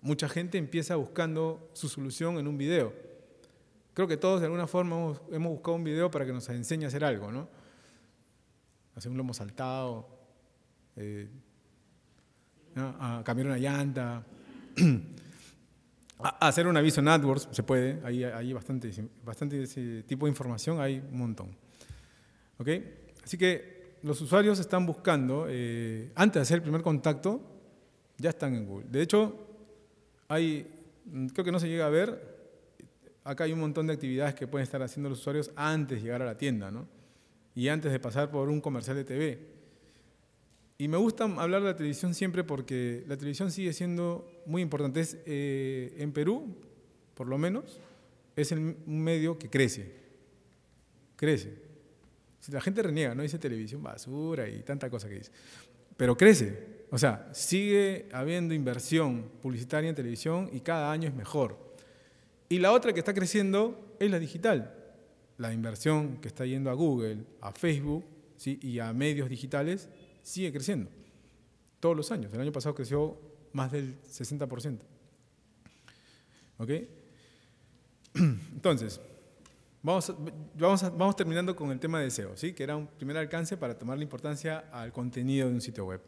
Mucha gente empieza buscando su solución en un video Creo que todos de alguna forma hemos, buscado un video para que nos enseñe a hacer algo, ¿no? Hacer un lomo saltado, eh, a cambiar una llanta, hacer un aviso en AdWords, se puede, hay, hay bastante, bastante tipo de información, hay un montón. ¿Ok? Así que los usuarios están buscando, eh, antes de hacer el primer contacto, ya están en Google. De hecho, hay, creo que no se llega a ver, acá hay un montón de actividades que pueden estar haciendo los usuarios antes de llegar a la tienda, ¿no? Y antes de pasar por un comercial de TV. Y me gusta hablar de la televisión siempre porque la televisión sigue siendo muy importante. Es, eh, en Perú, por lo menos, es un medio que crece. Crece. Si la gente reniega, no dice televisión basura y tanta cosa que dice. Pero crece. O sea, sigue habiendo inversión publicitaria en televisión y cada año es mejor. Y la otra que está creciendo es la digital, la inversión que está yendo a Google, a Facebook y a medios digitales sigue creciendo todos los años. El año pasado creció más del 60%. ¿Ok? Entonces, vamos, terminando con el tema de SEO, ¿sí? que era un primer alcance para tomar la importancia al contenido de un sitio web.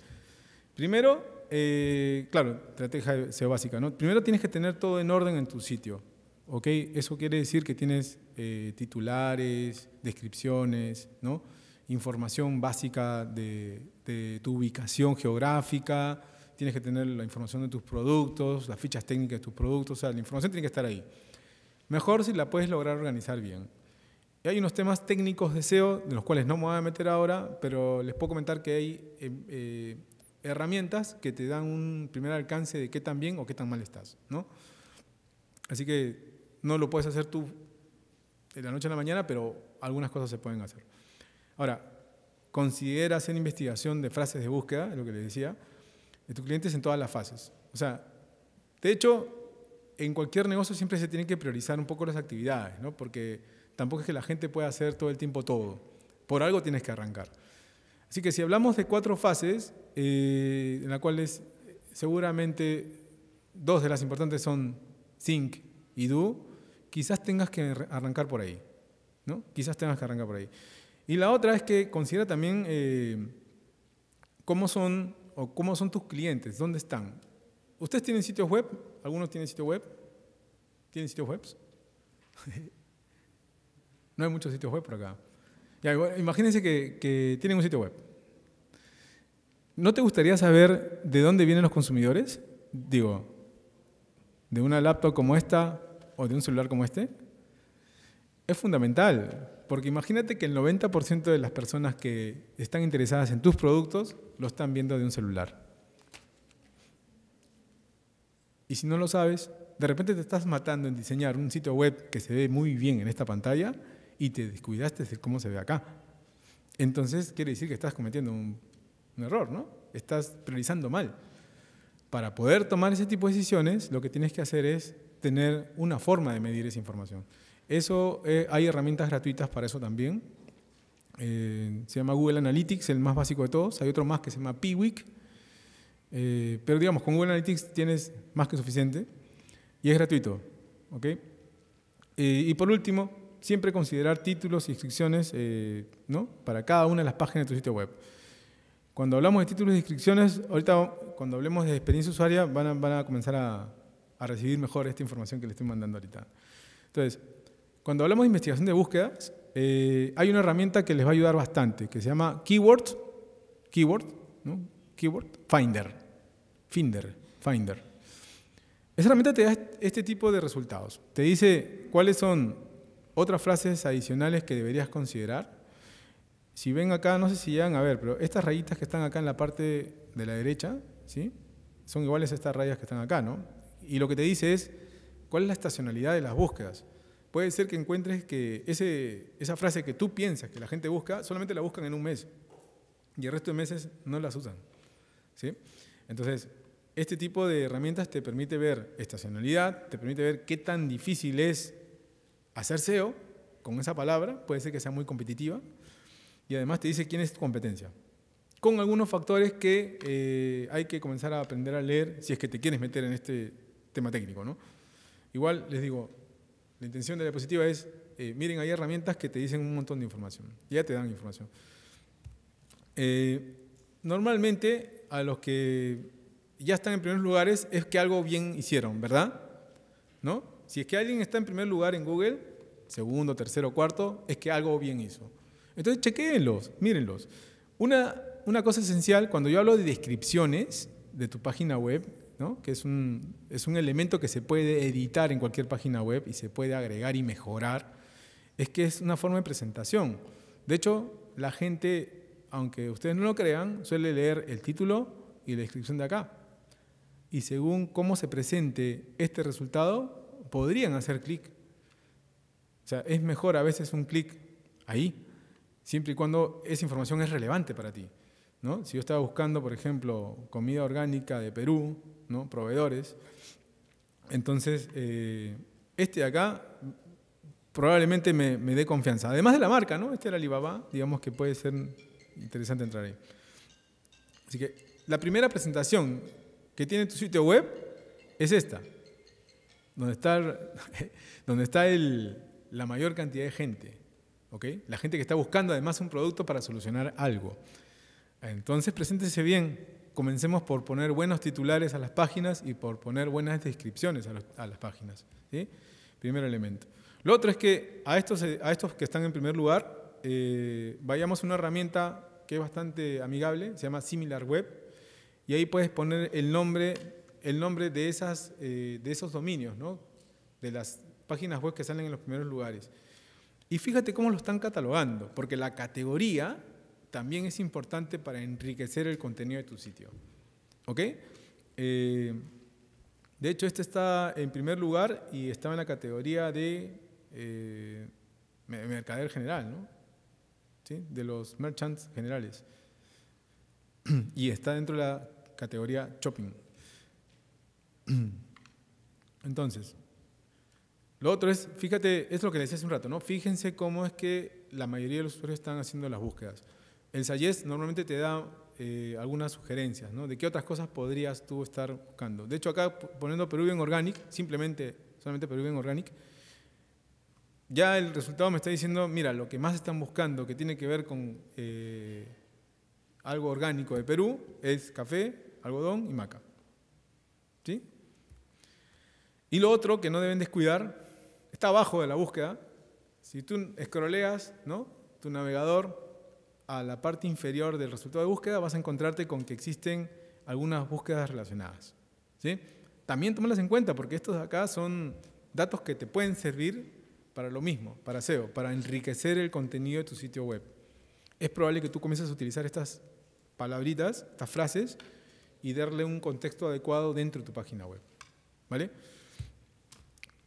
Primero, eh, claro, estrategia SEO básica. ¿no? Primero tienes que tener todo en orden en tu sitio. ¿ok? Eso quiere decir que tienes eh, titulares, descripciones, ¿no? Información básica de, tu ubicación geográfica, tienes que tener la información de tus productos, las fichas técnicas de tus productos, o sea, la información tiene que estar ahí. Mejor si la puedes lograr organizar bien. hay unos temas técnicos de SEO, de los cuales no me voy a meter ahora, pero les puedo comentar que hay em, eh, herramientas que te dan un primer alcance de qué tan bien o qué tan mal estás, ¿no? Así que no lo puedes hacer tú de la noche a la mañana, pero algunas cosas se pueden hacer. Ahora, considera hacer investigación de frases de búsqueda, lo que les decía, de tus clientes en todas las fases. O sea, de hecho, en cualquier negocio siempre se tienen que priorizar un poco las actividades, ¿no? Porque tampoco es que la gente pueda hacer todo el tiempo todo. Por algo tienes que arrancar. Así que si hablamos de cuatro fases, eh, en las cuales eh, seguramente dos de las importantes son think y do, quizás tengas que arrancar por ahí. ¿no? Quizás tengas que arrancar por ahí. Y la otra es que considera también eh, cómo, son, o cómo son tus clientes, dónde están. ¿Ustedes tienen sitios web? ¿Algunos tienen sitio web? ¿Tienen sitios webs. no hay muchos sitios web por acá. imagínense que tienen un sitio web. ¿No te gustaría saber de dónde vienen los consumidores? Digo, de una laptop como esta, o de un celular como este es fundamental, porque imagínate que el 90% de las personas que están interesadas en tus productos lo están viendo de un celular. Y si no lo sabes, de repente te estás matando en diseñar un sitio web que se ve muy bien en esta pantalla y te descuidaste de cómo se ve acá. Entonces quiere decir que estás cometiendo un, error, ¿no? Estás priorizando mal. Para poder tomar ese tipo de decisiones, lo que tienes que hacer es tener una forma de medir esa información. Eso, eh, hay herramientas gratuitas para eso también. Eh, se llama Google Analytics, el más básico de todos. Hay otro más que se llama Piwik. Eh, pero digamos, con Google Analytics tienes más que suficiente y es gratuito. Eh, y por último, siempre considerar títulos y inscripciones ¿no? para cada una de las páginas de tu sitio web. Cuando hablamos de títulos y e inscripciones, ahorita cuando hablemos de experiencia usuaria van a comenzar a, a recibir mejor esta información que le estoy mandando ahorita. Entonces, cuando hablamos de investigación de búsquedas, eh, hay una herramienta que les va a ayudar bastante, que se llama Keyword, Keyword, ¿no? Keyword, Finder, Finder, Finder. Esa herramienta te da este tipo de resultados. Te dice cuáles son otras frases adicionales que deberías considerar. Si ven acá, no sé si llegan a ver, pero estas rayitas que están acá en la parte de la derecha, ¿sí? Son iguales a estas rayas que están acá, ¿no? y lo que te dice es cuál es la estacionalidad de las búsquedas. Puede ser que encuentres que esa frase que tú piensas que la gente busca, solamente la buscan en un mes y el resto de meses no las usan. Entonces, este tipo de herramientas te permite ver estacionalidad, te permite ver qué tan difícil es hacer SEO con esa palabra, puede ser que sea muy competitiva, y además te dice quién es tu competencia. Con algunos factores que eh, hay que comenzar a aprender a leer si es que te quieres meter en este tema técnico, ¿no? Igual les digo, la intención de la diapositiva es, eh, miren, hay herramientas que te dicen un montón de información, ya te dan información. Eh, normalmente a los que ya están en primeros lugares es que algo bien hicieron, ¿verdad? ¿No? Si es que alguien está en primer lugar en Google, segundo, tercero, cuarto, es que algo bien hizo. Entonces, chequéenlos, mírenlos. Una, una cosa esencial, cuando yo hablo de descripciones de tu página web, que es un, elemento que se puede editar en cualquier página web y se puede agregar y mejorar, es que es una forma de presentación. De hecho, la gente, aunque ustedes no lo crean, suele leer el título y la descripción de acá. Y según cómo se presente este resultado, podrían hacer clic. O sea, es mejor a veces un clic ahí, siempre y cuando esa información es relevante para ti. Si yo estaba buscando, por ejemplo, comida orgánica de Perú ¿no? proveedores. Entonces, eh, este de acá probablemente me, dé confianza. Además de la marca, ¿no? Este era Alibaba, digamos que puede ser interesante entrar ahí. Así que la primera presentación que tiene tu sitio web es esta, donde está, donde está el, la mayor cantidad de gente, ¿ok? La gente que está buscando además un producto para solucionar algo. Entonces, preséntese bien comencemos por poner buenos titulares a las páginas y por poner buenas descripciones a, las páginas. Primero elemento. Lo otro es que a estos, a estos que están en primer lugar, eh, vayamos a una herramienta que es bastante amigable, se llama Similar Web y ahí puedes poner el nombre, el nombre de, esas, eh, de esos dominios, de las páginas web que salen en los primeros lugares. Y fíjate cómo lo están catalogando, porque la categoría también es importante para enriquecer el contenido de tu sitio. ¿Ok? Eh, de hecho, este está en primer lugar y estaba en la categoría de eh, mercader general, ¿no? ¿Sí? De los merchants generales. Y está dentro de la categoría shopping. Entonces, lo otro es, fíjate, es lo que les decía hace un rato, ¿no? Fíjense cómo es que la mayoría de los usuarios están haciendo las búsquedas el Sayes normalmente te da eh, algunas sugerencias, De qué otras cosas podrías tú estar buscando. De hecho, acá poniendo Peruvian Organic, simplemente, solamente Peruvian Organic, ya el resultado me está diciendo, mira, lo que más están buscando, que tiene que ver con eh, algo orgánico de Perú, es café, algodón y maca. ¿Sí? Y lo otro que no deben descuidar, está abajo de la búsqueda. Si tú escroleas, ¿no? Tu navegador, a la parte inferior del resultado de búsqueda, vas a encontrarte con que existen algunas búsquedas relacionadas. ¿sí? También tómalas en cuenta porque estos de acá son datos que te pueden servir para lo mismo, para SEO, para enriquecer el contenido de tu sitio web. Es probable que tú comiences a utilizar estas palabritas, estas frases, y darle un contexto adecuado dentro de tu página web. ¿Vale?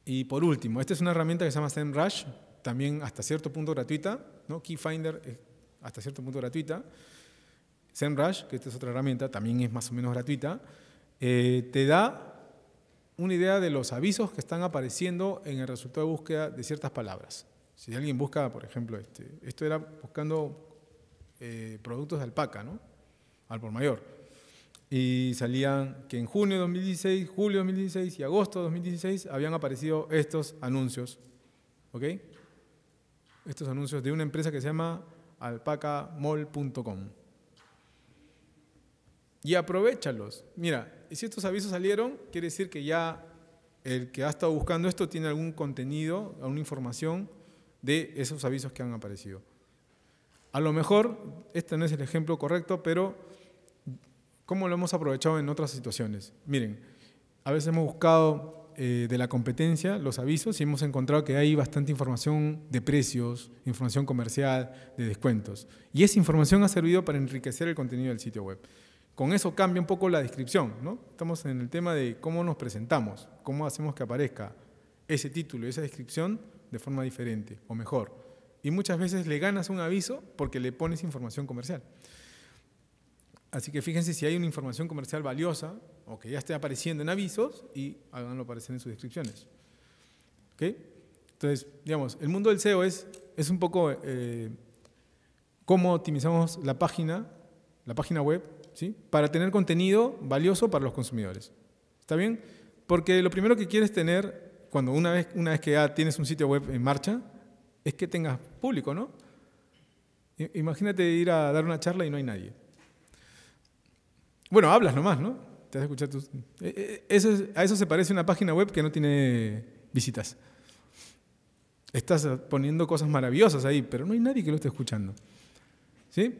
Y por último, esta es una herramienta que se llama SEMrush, también hasta cierto punto gratuita. ¿no? Keyfinder hasta cierto punto gratuita. Zenrush, que esta es otra herramienta, también es más o menos gratuita, eh, te da una idea de los avisos que están apareciendo en el resultado de búsqueda de ciertas palabras. Si alguien busca, por ejemplo, este, esto era buscando eh, productos de alpaca, ¿no? Al por mayor. Y salían que en junio de 2016, julio de 2016 y agosto de 2016 habían aparecido estos anuncios. ¿Ok? Estos anuncios de una empresa que se llama alpacamol.com. Y aprovechalos. Mira, si estos avisos salieron, quiere decir que ya el que ha estado buscando esto tiene algún contenido, alguna información de esos avisos que han aparecido. A lo mejor, este no es el ejemplo correcto, pero ¿cómo lo hemos aprovechado en otras situaciones? Miren, a veces hemos buscado eh, de la competencia, los avisos, y hemos encontrado que hay bastante información de precios, información comercial, de descuentos. Y esa información ha servido para enriquecer el contenido del sitio web. Con eso cambia un poco la descripción, ¿no? Estamos en el tema de cómo nos presentamos, cómo hacemos que aparezca ese título, esa descripción de forma diferente o mejor. Y muchas veces le ganas un aviso porque le pones información comercial. Así que fíjense si hay una información comercial valiosa, o que ya esté apareciendo en avisos y háganlo aparecer en sus descripciones. Entonces, digamos, el mundo del SEO es, es un poco eh, cómo optimizamos la página, la página web, ¿sí? para tener contenido valioso para los consumidores. ¿Está bien? Porque lo primero que quieres tener, cuando una vez, una vez que ya tienes un sitio web en marcha, es que tengas público, ¿no? Imagínate ir a dar una charla y no hay nadie. Bueno, hablas nomás, ¿no? a eh, eh, Eso a eso se parece una página web que no tiene visitas. Estás poniendo cosas maravillosas ahí, pero no hay nadie que lo esté escuchando. ¿Sí?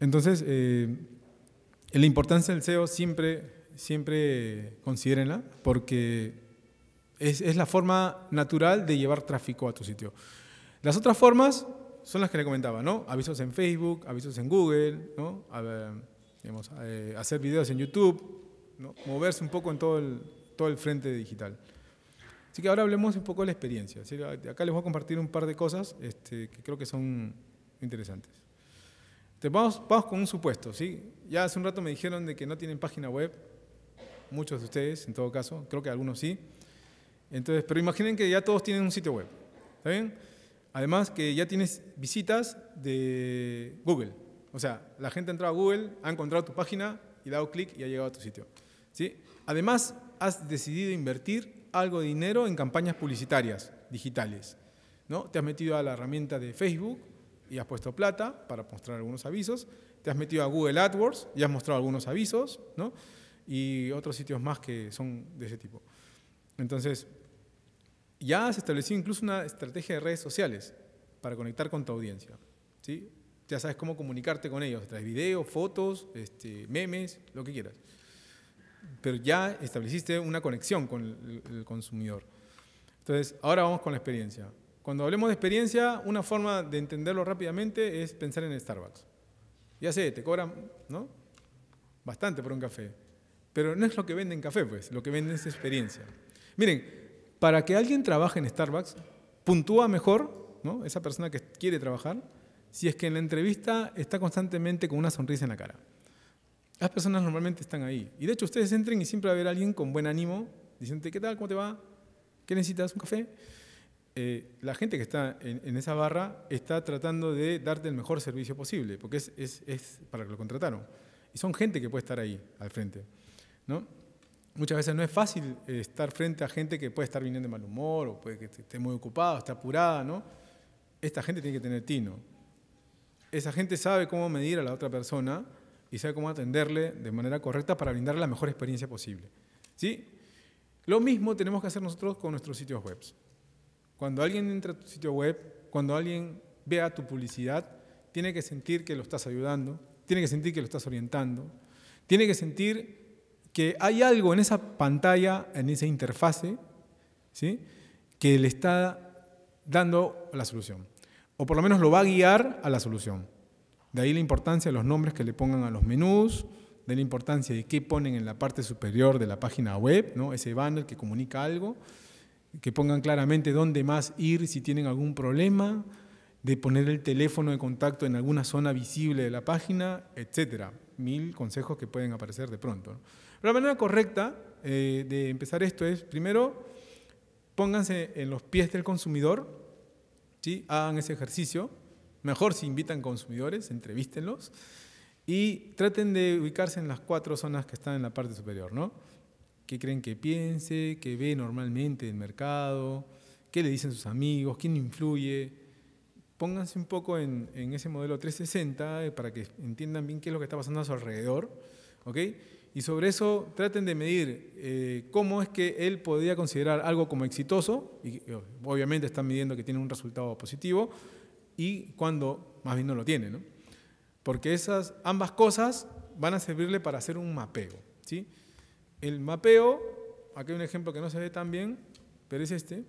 Entonces, eh, la importancia del SEO siempre, siempre considérenla, porque es, la forma natural de llevar tráfico a tu sitio. Las otras formas son las que le comentaba, ¿no? Avisos en Facebook, avisos en Google, ¿no? Eh, hacer videos en YouTube, moverse un poco en todo el, todo el frente digital. Así que ahora hablemos un poco de la experiencia. acá les voy a compartir un par de cosas este, que creo que son interesantes. Este, vamos, vamos con un supuesto. ¿sí? Ya hace un rato me dijeron de que no tienen página web, muchos de ustedes en todo caso, creo que algunos sí. Entonces, pero imaginen que ya todos tienen un sitio web. Además que ya tienes visitas de Google. O sea, la gente ha entrado a Google, ha encontrado tu página y dado clic y ha llegado a tu sitio. ¿sí? Además, has decidido invertir algo de dinero en campañas publicitarias digitales. ¿no? Te has metido a la herramienta de Facebook y has puesto plata para mostrar algunos avisos. Te has metido a Google AdWords y has mostrado algunos avisos. Y otros sitios más que son de ese tipo. Entonces, ya has establecido incluso una estrategia de redes sociales para conectar con tu audiencia. ¿sí? ya sabes cómo comunicarte con ellos, traes videos, fotos, este, memes, lo que quieras. Pero ya estableciste una conexión con el, consumidor. Entonces, ahora vamos con la experiencia. Cuando hablemos de experiencia, una forma de entenderlo rápidamente es pensar en Starbucks. Ya sé, te cobran, ¿no? Bastante por un café. Pero no es lo que venden café, pues, lo que venden es experiencia. Miren, para que alguien trabaje en Starbucks, puntúa mejor, ¿no? Esa persona que quiere trabajar, si es que en la entrevista está constantemente con una sonrisa en la cara. Las personas normalmente están ahí. Y de hecho ustedes entren y siempre va a haber alguien con buen ánimo, diciendo ¿qué tal? ¿Cómo te va? ¿Qué necesitas? ¿Un café? Eh, la gente que está en, esa barra está tratando de darte el mejor servicio posible, porque es, para que lo contrataron. Y son gente que puede estar ahí, al frente. ¿no? Muchas veces no es fácil eh, estar frente a gente que puede estar viniendo de mal humor, o puede que esté muy ocupada, esté apurada. ¿no? Esta gente tiene que tener tino esa gente sabe cómo medir a la otra persona y sabe cómo atenderle de manera correcta para brindarle la mejor experiencia posible. ¿Sí? Lo mismo tenemos que hacer nosotros con nuestros sitios web. Cuando alguien entra a tu sitio web, cuando alguien vea tu publicidad, tiene que sentir que lo estás ayudando, tiene que sentir que lo estás orientando, tiene que sentir que hay algo en esa pantalla, en esa interfase, ¿sí? que le está dando la solución o por lo menos lo va a guiar a la solución. De ahí la importancia de los nombres que le pongan a los menús, de la importancia de qué ponen en la parte superior de la página web, ¿no? ese banner que comunica algo, que pongan claramente dónde más ir si tienen algún problema, de poner el teléfono de contacto en alguna zona visible de la página, etc. Mil consejos que pueden aparecer de pronto. la manera correcta eh, de empezar esto es, primero, pónganse en los pies del consumidor, Hagan ese ejercicio. Mejor si invitan consumidores, entrevístenlos y traten de ubicarse en las cuatro zonas que están en la parte superior, ¿no? ¿Qué creen que piense? ¿Qué ve normalmente el mercado? ¿Qué le dicen sus amigos? ¿Quién influye? Pónganse un poco en, en ese modelo 360 eh, para que entiendan bien qué es lo que está pasando a su alrededor, ¿ok? y sobre eso traten de medir eh, cómo es que él podría considerar algo como exitoso, y eh, obviamente están midiendo que tiene un resultado positivo, y cuando más bien no lo tiene, ¿no? Porque esas ambas cosas van a servirle para hacer un mapeo, ¿sí? El mapeo, aquí hay un ejemplo que no se ve tan bien, pero es este,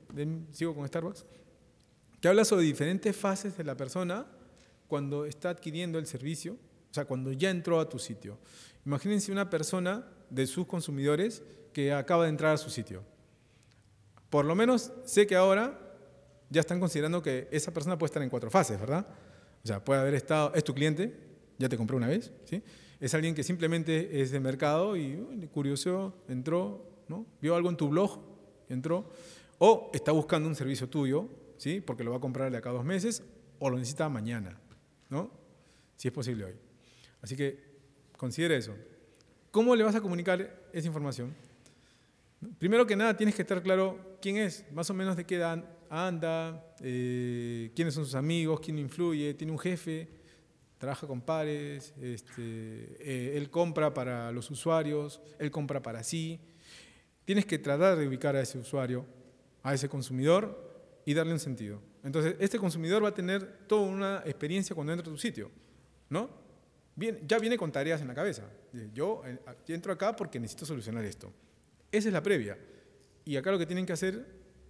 sigo con Starbucks, que habla sobre diferentes fases de la persona cuando está adquiriendo el servicio, o sea, cuando ya entró a tu sitio. Imagínense una persona de sus consumidores que acaba de entrar a su sitio. Por lo menos sé que ahora ya están considerando que esa persona puede estar en cuatro fases, ¿verdad? O sea, puede haber estado, es tu cliente, ya te compró una vez, ¿sí? Es alguien que simplemente es de mercado y curioso, entró, ¿no? Vio algo en tu blog, entró, o está buscando un servicio tuyo, ¿sí? Porque lo va a comprar de acá a dos meses, o lo necesita mañana, ¿no? Si es posible hoy. Así que Considera eso. ¿Cómo le vas a comunicar esa información? Primero que nada, tienes que estar claro quién es, más o menos de qué anda, eh, quiénes son sus amigos, quién influye, tiene un jefe, trabaja con pares, este, eh, él compra para los usuarios, él compra para sí. Tienes que tratar de ubicar a ese usuario, a ese consumidor y darle un sentido. Entonces, este consumidor va a tener toda una experiencia cuando entra a tu sitio, ¿no? Bien, ya viene con tareas en la cabeza. Yo eh, entro acá porque necesito solucionar esto. Esa es la previa. Y acá lo que tienen que hacer,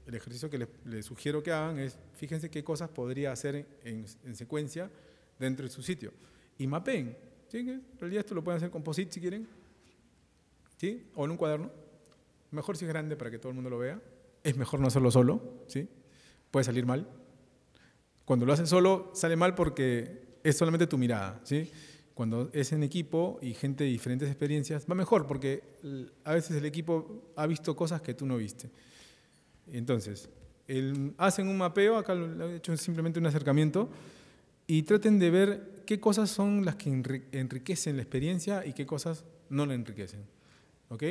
el ejercicio que les, sugiero que hagan es, fíjense qué cosas podría hacer en, secuencia dentro de su sitio. Y mapeen. ¿sí? En realidad esto lo pueden hacer con composite si quieren. ¿sí? O en un cuaderno. Mejor si es grande para que todo el mundo lo vea. Es mejor no hacerlo solo. ¿sí? Puede salir mal. Cuando lo hacen solo, sale mal porque es solamente tu mirada. ¿sí? cuando es en equipo y gente de diferentes experiencias, va mejor porque a veces el equipo ha visto cosas que tú no viste. Entonces, hacen un mapeo, acá lo he hecho simplemente un acercamiento, y traten de ver qué cosas son las que enriquecen la experiencia y qué cosas no la enriquecen. ¿Ok?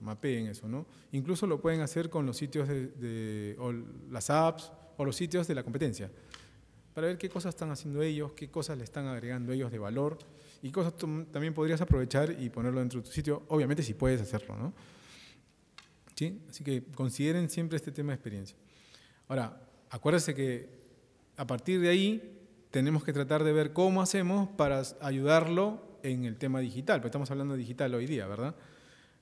Mapeen eso, ¿no? Incluso lo pueden hacer con los sitios de, o las apps o los sitios de la competencia, para ver qué cosas están haciendo ellos, qué cosas le están agregando ellos de valor y cosas tú también podrías aprovechar y ponerlo dentro de tu sitio, obviamente si puedes hacerlo, ¿no? ¿Sí? Así que consideren siempre este tema de experiencia. Ahora, acuérdense que a partir de ahí tenemos que tratar de ver cómo hacemos para ayudarlo en el tema digital, porque estamos hablando de digital hoy día, ¿verdad?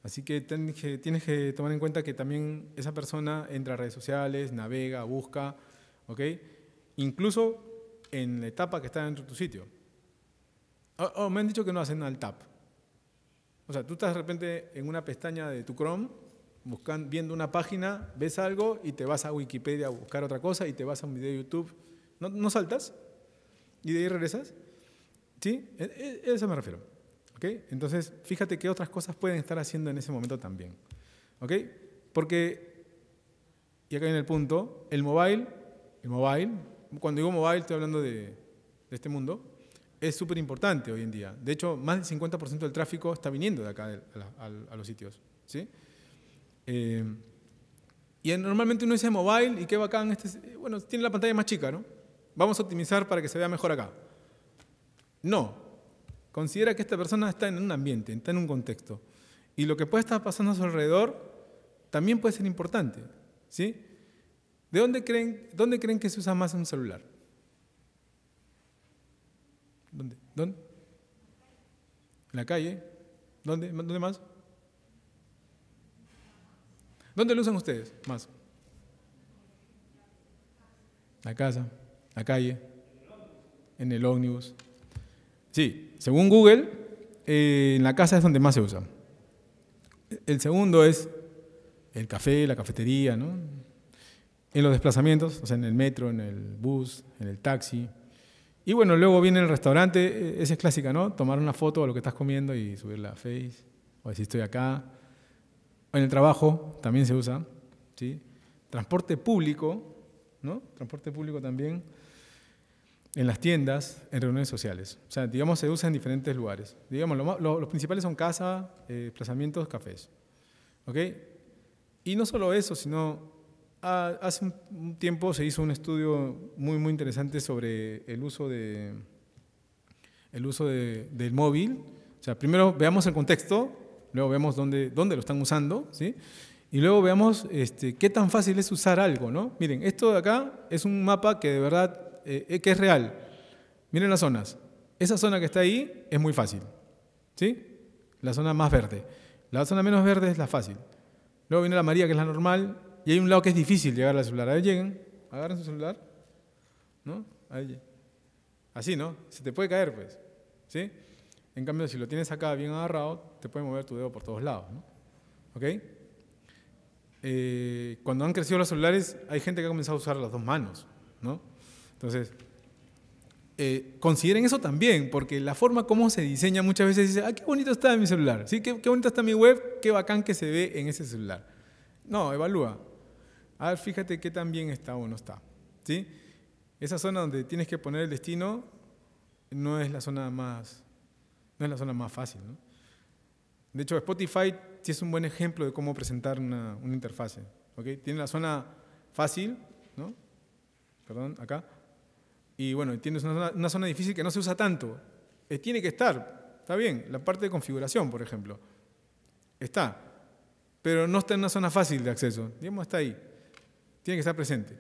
Así que tienes, que tienes que tomar en cuenta que también esa persona entra a redes sociales, navega, busca, ¿ok? Incluso en la etapa que está dentro de tu sitio. Oh, oh, me han dicho que no hacen al tap. O sea, tú estás de repente en una pestaña de tu Chrome, buscando, viendo una página, ves algo y te vas a Wikipedia a buscar otra cosa y te vas a un video de YouTube. ¿No, saltas? ¿Y de ahí regresas? ¿Sí? A e, e, e, eso me refiero. ¿Ok? Entonces, fíjate qué otras cosas pueden estar haciendo en ese momento también. ¿Ok? Porque, y acá viene el punto, el mobile, el mobile, cuando digo mobile estoy hablando de, de este mundo, es súper importante hoy en día. De hecho, más del 50% del tráfico está viniendo de acá a, los sitios. ¿sí? Eh, y normalmente uno dice mobile y qué bacán, este, bueno, tiene la pantalla más chica, ¿no? Vamos a optimizar para que se vea mejor acá. No, considera que esta persona está en un ambiente, está en un contexto. Y lo que puede estar pasando a su alrededor también puede ser importante. ¿sí? ¿De dónde creen, dónde creen que se usa más un celular? ¿Dónde? ¿Dónde? En la calle. ¿Dónde? ¿Dónde más? ¿Dónde lo usan ustedes más? La casa, la calle, en el ómnibus. Sí, según Google, eh, en la casa es donde más se usa. El segundo es el café, la cafetería, ¿no? En los desplazamientos, o sea, en el metro, en el bus, en el taxi, y bueno, luego viene el restaurante, eh, esa es clásica, ¿no? Tomar una foto de lo que estás comiendo y subirla a Face, o decir estoy acá. En el trabajo también se usa, ¿sí? Transporte público, ¿no? Transporte público también. En las tiendas, en reuniones sociales. O sea, digamos, se usa en diferentes lugares. Digamos, los principales son casa, eh, desplazamientos, cafés. ¿Ok? Y no solo eso, sino Ah, hace un tiempo se hizo un estudio muy, muy interesante sobre el uso, de, el uso del móvil. O sea, primero veamos el contexto, luego veamos dónde, dónde lo están usando, ¿sí? Y luego veamos este, qué tan fácil es usar algo, ¿no? Miren, esto de acá es un mapa que de verdad, eh, eh, que es real. Miren las zonas. Esa zona que está ahí es muy fácil, ¿sí? La zona más verde. La zona menos verde es la fácil. Luego viene la María que es la normal, y hay un lado que es difícil llegar al celular. Ahí llegan, agarran su celular, ¿no? Así, ¿no? Se te puede caer, pues. ¿Sí? En cambio, si lo tienes acá bien agarrado, te puede mover tu dedo por todos lados, ¿Ok? Eh, cuando han crecido los celulares, hay gente que ha comenzado a usar las dos manos, ¿no? Entonces, eh, consideren eso también, porque la forma como se diseña muchas veces dice, ah, qué bonito está mi celular, ¿sí? Qué, qué bonita está mi web, qué bacán que se ve en ese celular. No, evalúa. A ver, fíjate qué también está o no está. ¿sí? Esa zona donde tienes que poner el destino no es la zona más, no es la zona más fácil. De hecho, Spotify sí es un buen ejemplo de cómo presentar una, una interfase. Tiene la zona fácil, ¿no? Perdón, acá. Y bueno, tienes una zona, difícil que no se usa tanto. Eh, tiene que estar, está bien. La parte de configuración, por ejemplo, está. Pero no está en una zona fácil de acceso. Digamos, está ahí. Tiene que estar presente.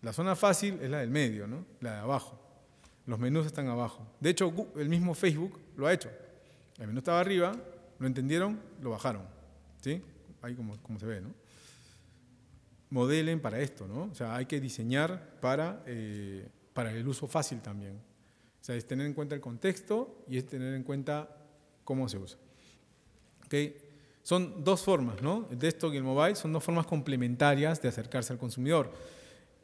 La zona fácil es la del medio, ¿no? La de abajo. Los menús están abajo. De hecho, el mismo Facebook lo ha hecho. El menú estaba arriba, lo entendieron, lo bajaron. ¿Sí? Ahí como, se ve, ¿no? Modelen para esto, ¿no? O sea, hay que diseñar para, eh, para el uso fácil también. O sea, es tener en cuenta el contexto y es tener en cuenta cómo se usa. ¿Okay? Son dos formas, ¿no? El desktop y el mobile son dos formas complementarias de acercarse al consumidor.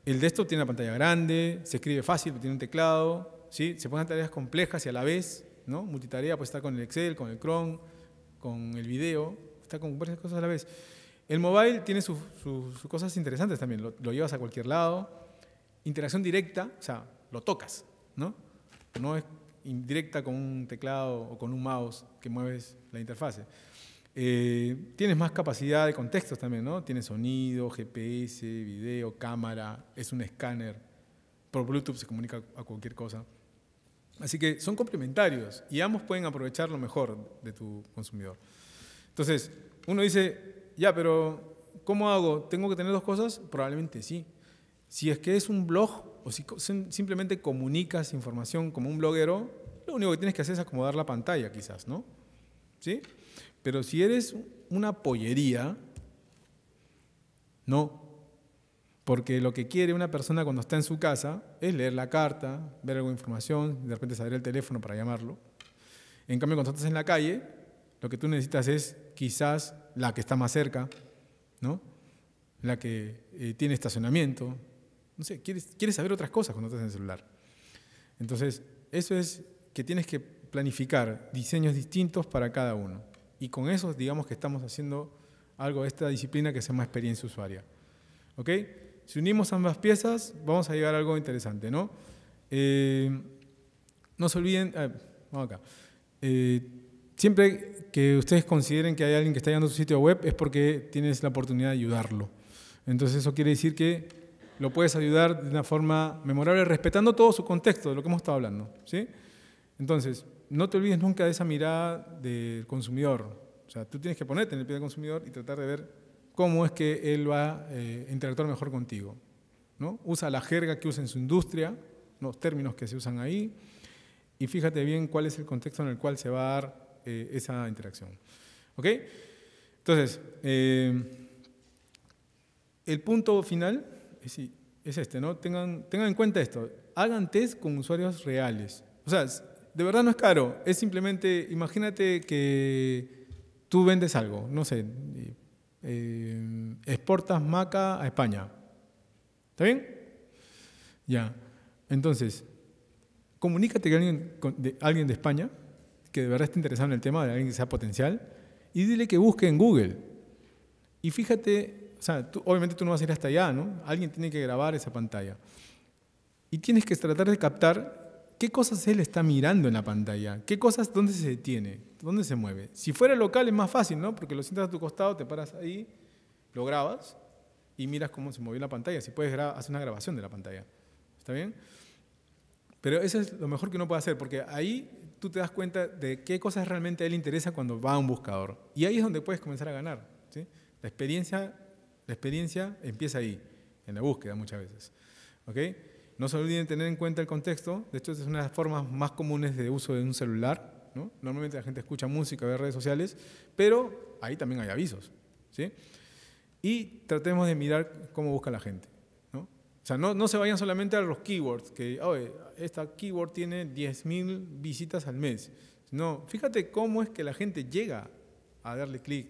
El desktop tiene una pantalla grande, se escribe fácil, tiene un teclado, ¿sí? se ponen tareas complejas y a la vez, ¿no? Multitarea, puede estar con el Excel, con el Chrome, con el video, está con varias cosas a la vez. El mobile tiene sus cosas interesantes también, lo, lo, llevas a cualquier lado, interacción directa, o sea, lo tocas, ¿no? No es indirecta con un teclado o con un mouse que mueves la interfase. Eh, tienes más capacidad de contextos también, ¿no? Tienes sonido, GPS, video, cámara, es un escáner. Por Bluetooth se comunica a cualquier cosa. Así que son complementarios y ambos pueden aprovechar lo mejor de tu consumidor. Entonces, uno dice, ya, pero ¿cómo hago? ¿Tengo que tener dos cosas? Probablemente sí. Si es que es un blog o si simplemente comunicas información como un bloguero, lo único que tienes que hacer es acomodar la pantalla quizás, ¿no? ¿Sí? Pero si eres una pollería, no. Porque lo que quiere una persona cuando está en su casa es leer la carta, ver alguna información, de repente saber el teléfono para llamarlo. En cambio, cuando estás en la calle, lo que tú necesitas es quizás la que está más cerca, ¿no? La que eh, tiene estacionamiento. No sé, quieres, quieres saber otras cosas cuando estás en el celular. Entonces, eso es que tienes que planificar diseños distintos para cada uno y con eso digamos que estamos haciendo algo de esta disciplina que se llama experiencia usuaria. ¿Ok? Si unimos ambas piezas, vamos a llegar a algo interesante, ¿no? Eh, no se olviden, vamos acá. Eh, siempre que ustedes consideren que hay alguien que está llegando a su sitio web es porque tienes la oportunidad de ayudarlo. Entonces eso quiere decir que lo puedes ayudar de una forma memorable, respetando todo su contexto, de lo que hemos estado hablando, ¿sí? Entonces, no te olvides nunca de esa mirada del consumidor. O sea, tú tienes que ponerte en el pie del consumidor y tratar de ver cómo es que él va a eh, interactuar mejor contigo. ¿no? Usa la jerga que usa en su industria, los términos que se usan ahí, y fíjate bien cuál es el contexto en el cual se va a dar eh, esa interacción. ¿Ok? Entonces, eh, el punto final es, es este, ¿no? Tengan, tengan en cuenta esto. Hagan test con usuarios reales. O sea, de verdad no es caro, es simplemente, imagínate que tú vendes algo, no sé, eh, exportas maca a España. ¿Está bien? Ya. Entonces, comunícate con alguien, de, España que de verdad esté interesado en el tema, de alguien que sea potencial, y dile que busque en Google. Y fíjate, o sea, obviamente tú no vas a ir hasta allá, ¿no? Alguien tiene que grabar esa pantalla. Y tienes que tratar de captar qué cosas él está mirando en la pantalla, qué cosas, dónde se detiene, dónde se mueve. Si fuera local es más fácil, ¿no? Porque lo sientas a tu costado, te paras ahí, lo grabas y miras cómo se movió la pantalla. Si puedes hacer una grabación de la pantalla. ¿Está bien? Pero eso es lo mejor que uno puede hacer, porque ahí tú te das cuenta de qué cosas realmente a él interesa cuando va a un buscador. Y ahí es donde puedes comenzar a ganar. La, experiencia, la experiencia empieza ahí, en la búsqueda muchas veces. ¿okay? No se olviden tener en cuenta el contexto. De hecho, es una de las formas más comunes de uso de un celular. Normalmente la gente escucha música, ve redes sociales, pero ahí también hay avisos. Y tratemos de mirar cómo busca la gente. O sea, no, se vayan solamente a los keywords, que esta keyword tiene 10.000 visitas al mes. No, fíjate cómo es que la gente llega a darle clic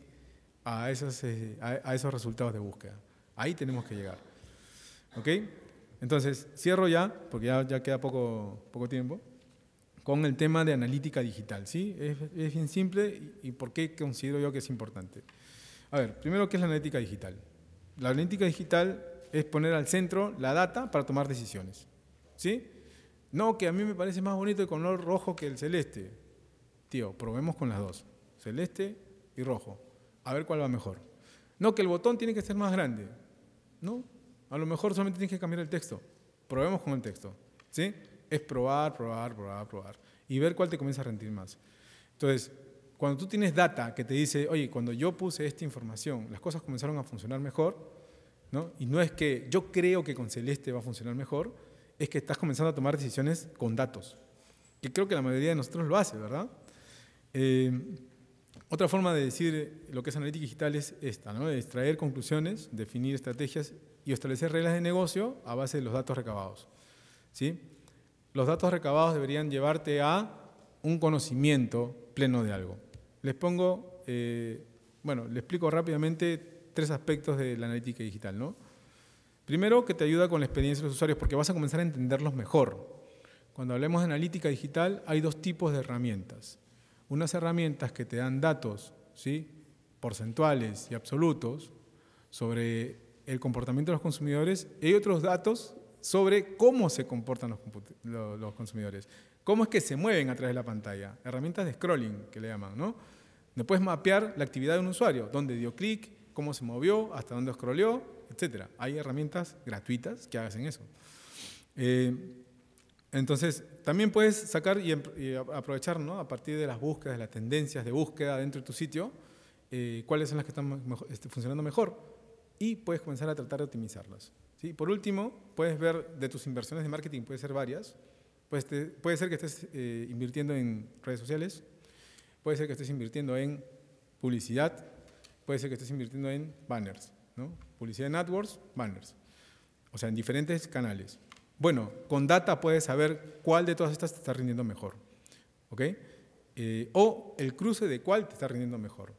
a, esos, eh, a esos resultados de búsqueda. Ahí tenemos que llegar. ¿Ok? Entonces, cierro ya, porque ya, queda poco, poco tiempo, con el tema de analítica digital. ¿sí? Es, bien simple y, y por qué considero yo que es importante. A ver, primero, ¿qué es la analítica digital? La analítica digital es poner al centro la data para tomar decisiones. ¿Sí? No, que a mí me parece más bonito el color rojo que el celeste. Tío, probemos con las dos, celeste y rojo, a ver cuál va mejor. No, que el botón tiene que ser más grande. No, a lo mejor solamente tienes que cambiar el texto. Probemos con el texto. ¿Sí? Es probar, probar, probar, probar. Y ver cuál te comienza a rendir más. Entonces, cuando tú tienes data que te dice, oye, cuando yo puse esta información, las cosas comenzaron a funcionar mejor, ¿no? Y no es que yo creo que con Celeste va a funcionar mejor, es que estás comenzando a tomar decisiones con datos. Que creo que la mayoría de nosotros lo hace, ¿verdad? Eh, otra forma de decir lo que es analítica digital es esta, ¿no? De extraer conclusiones, definir estrategias y establecer reglas de negocio a base de los datos recabados. ¿sí? Los datos recabados deberían llevarte a un conocimiento pleno de algo. Les pongo, eh, bueno, les explico rápidamente tres aspectos de la analítica digital. ¿no? Primero, que te ayuda con la experiencia de los usuarios, porque vas a comenzar a entenderlos mejor. Cuando hablemos de analítica digital, hay dos tipos de herramientas. Unas herramientas que te dan datos ¿sí? porcentuales y absolutos sobre el comportamiento de los consumidores y otros datos sobre cómo se comportan los, consumidores, cómo es que se mueven a través de la pantalla, herramientas de scrolling que le llaman, ¿no? Después mapear la actividad de un usuario, dónde dio clic, cómo se movió, hasta dónde scrolleó, etc. Hay herramientas gratuitas que hacen eso. Eh, entonces, también puedes sacar y, aprovechar, A partir de las búsquedas, de las tendencias de búsqueda dentro de tu sitio, eh, cuáles son las que están este, funcionando mejor y puedes comenzar a tratar de optimizarlas. Por último, puedes ver de tus inversiones de marketing, puede ser varias. Pues puede ser que estés eh, invirtiendo en redes sociales, puede ser que estés invirtiendo en publicidad, puede ser que estés invirtiendo en banners, publicidad en AdWords, banners, o sea, en diferentes canales. Bueno, con data puedes saber cuál de todas estas te está rindiendo mejor, eh, o el cruce de cuál te está rindiendo mejor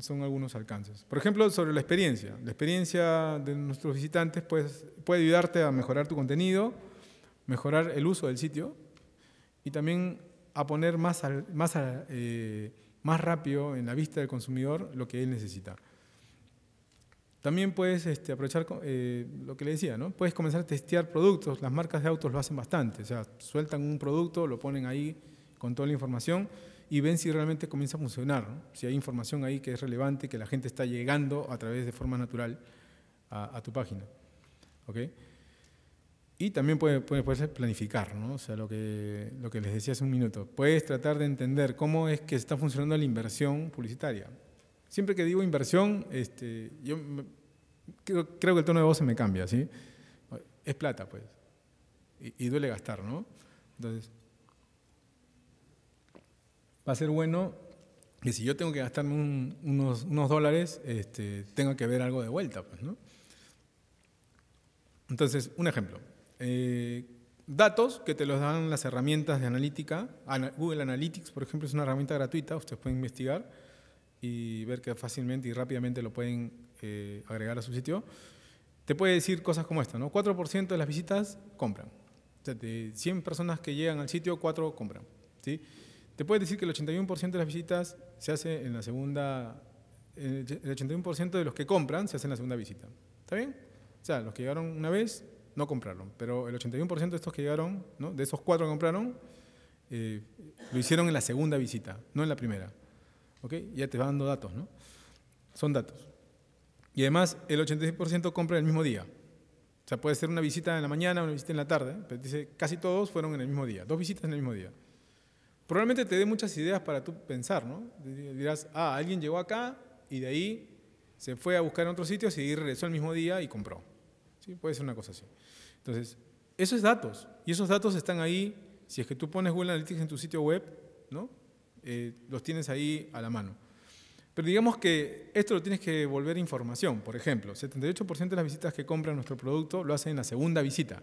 son, algunos alcances. Por ejemplo, sobre la experiencia. La experiencia de nuestros visitantes pues, puede ayudarte a mejorar tu contenido, mejorar el uso del sitio y también a poner más, más, eh, más rápido en la vista del consumidor lo que él necesita. También puedes este, aprovechar eh, lo que le decía, ¿no? Puedes comenzar a testear productos. Las marcas de autos lo hacen bastante. O sea, sueltan un producto, lo ponen ahí con toda la información y ven si realmente comienza a funcionar, si hay información ahí que es relevante, que la gente está llegando a través de forma natural a, tu página. ¿okay? Y también puedes puede, planificar, ¿no? o sea, lo que, lo que les decía hace un minuto. Puedes tratar de entender cómo es que está funcionando la inversión publicitaria. Siempre que digo inversión, este, yo creo, que el tono de voz se me cambia, ¿sí? Es plata, pues. Y, y duele gastar, ¿no? Entonces, va a ser bueno que si yo tengo que gastarme unos, dólares, este, tenga que ver algo de vuelta. Pues, Entonces, un ejemplo. Eh, datos que te los dan las herramientas de analítica. Google Analytics, por ejemplo, es una herramienta gratuita, ustedes pueden investigar y ver que fácilmente y rápidamente lo pueden eh, agregar a su sitio. Te puede decir cosas como esta, ¿no? 4% de las visitas compran. de 100 personas que llegan al sitio, 4 compran. ¿sí? puedes decir que el 81% de las visitas se hace en la segunda, eh, el 81% de los que compran se hacen en la segunda visita. ¿Está bien? O sea, los que llegaron una vez no compraron, pero el 81% de estos que llegaron, ¿no? de esos cuatro que compraron, eh, lo hicieron en la segunda visita, no en la primera. ¿Ok? Ya te va dando datos, ¿no? Son datos. Y además, el 86% compra el mismo día. O sea, puede ser una visita en la mañana, una visita en la tarde, pero dice, casi todos fueron en el mismo día, dos visitas en el mismo día probablemente te dé muchas ideas para tú pensar, ¿no? Dirás, ah, alguien llegó acá y de ahí se fue a buscar en otros sitios y regresó el mismo día y compró. ¿Sí? Puede ser una cosa así. Entonces, esos es datos. Y esos datos están ahí. Si es que tú pones Google Analytics en tu sitio web, ¿no? Eh, los tienes ahí a la mano. Pero digamos que esto lo tienes que volver información. Por ejemplo, 78% de las visitas que compran nuestro producto lo hacen en la segunda visita.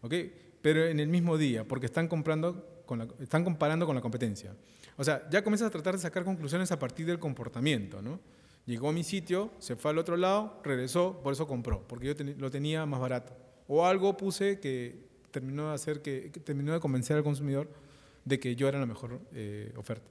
¿ok? Pero en el mismo día, porque están comprando están comparando con la competencia. O sea, ya comienzas a tratar de sacar conclusiones a partir del comportamiento, Llegó a mi sitio, se fue al otro lado, regresó, por eso compró, porque yo lo tenía más barato. O algo puse que terminó de hacer que, terminó de convencer al consumidor de que yo era la mejor eh, oferta.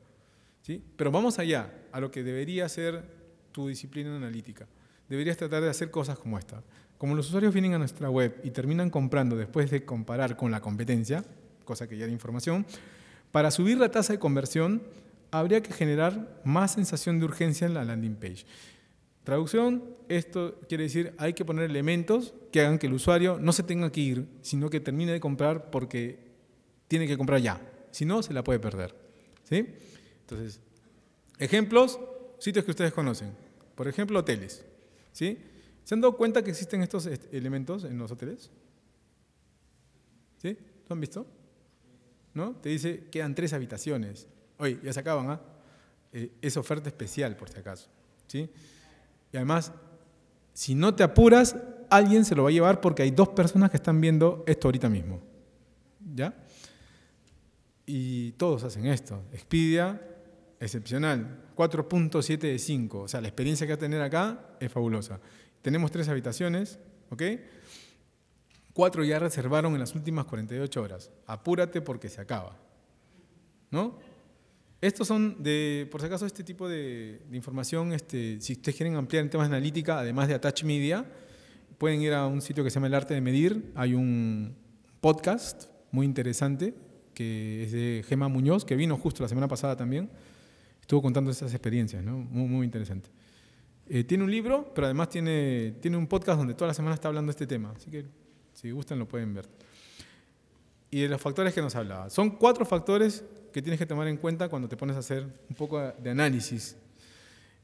¿sí? Pero vamos allá, a lo que debería ser tu disciplina analítica. Deberías tratar de hacer cosas como esta. Como los usuarios vienen a nuestra web y terminan comprando después de comparar con la competencia, cosa que ya era información, para subir la tasa de conversión habría que generar más sensación de urgencia en la landing page. Traducción, esto quiere decir hay que poner elementos que hagan que el usuario no se tenga que ir, sino que termine de comprar porque tiene que comprar ya. Si no, se la puede perder. ¿Sí? Entonces, ejemplos, sitios que ustedes conocen. Por ejemplo, hoteles. ¿Sí? ¿Se han dado cuenta que existen estos elementos en los hoteles? ¿Sí? ¿Lo han visto? Te dice, quedan tres habitaciones. Oye, ya se acaban, ¿ah? Eh, es oferta especial, por si acaso. ¿sí? Y además, si no te apuras, alguien se lo va a llevar porque hay dos personas que están viendo esto ahorita mismo. ¿Ya? Y todos hacen esto. Expedia, excepcional. 4.7 de 5. O sea, la experiencia que va a tener acá es fabulosa. Tenemos tres habitaciones, ¿ok? cuatro ya reservaron en las últimas 48 horas. Apúrate porque se acaba. ¿No? Estos son, de, por si acaso, este tipo de, información, este, si ustedes quieren ampliar en temas de analítica, además de Attach Media, pueden ir a un sitio que se llama El Arte de Medir. Hay un podcast muy interesante que es de Gema Muñoz, que vino justo la semana pasada también. Estuvo contando esas experiencias, ¿no? Muy, muy interesante. Eh, tiene un libro, pero además tiene, tiene un podcast donde toda la semana está hablando de este tema. Así que si gustan lo pueden ver. Y de los factores que nos hablaba. Son cuatro factores que tienes que tomar en cuenta cuando te pones a hacer un poco de análisis.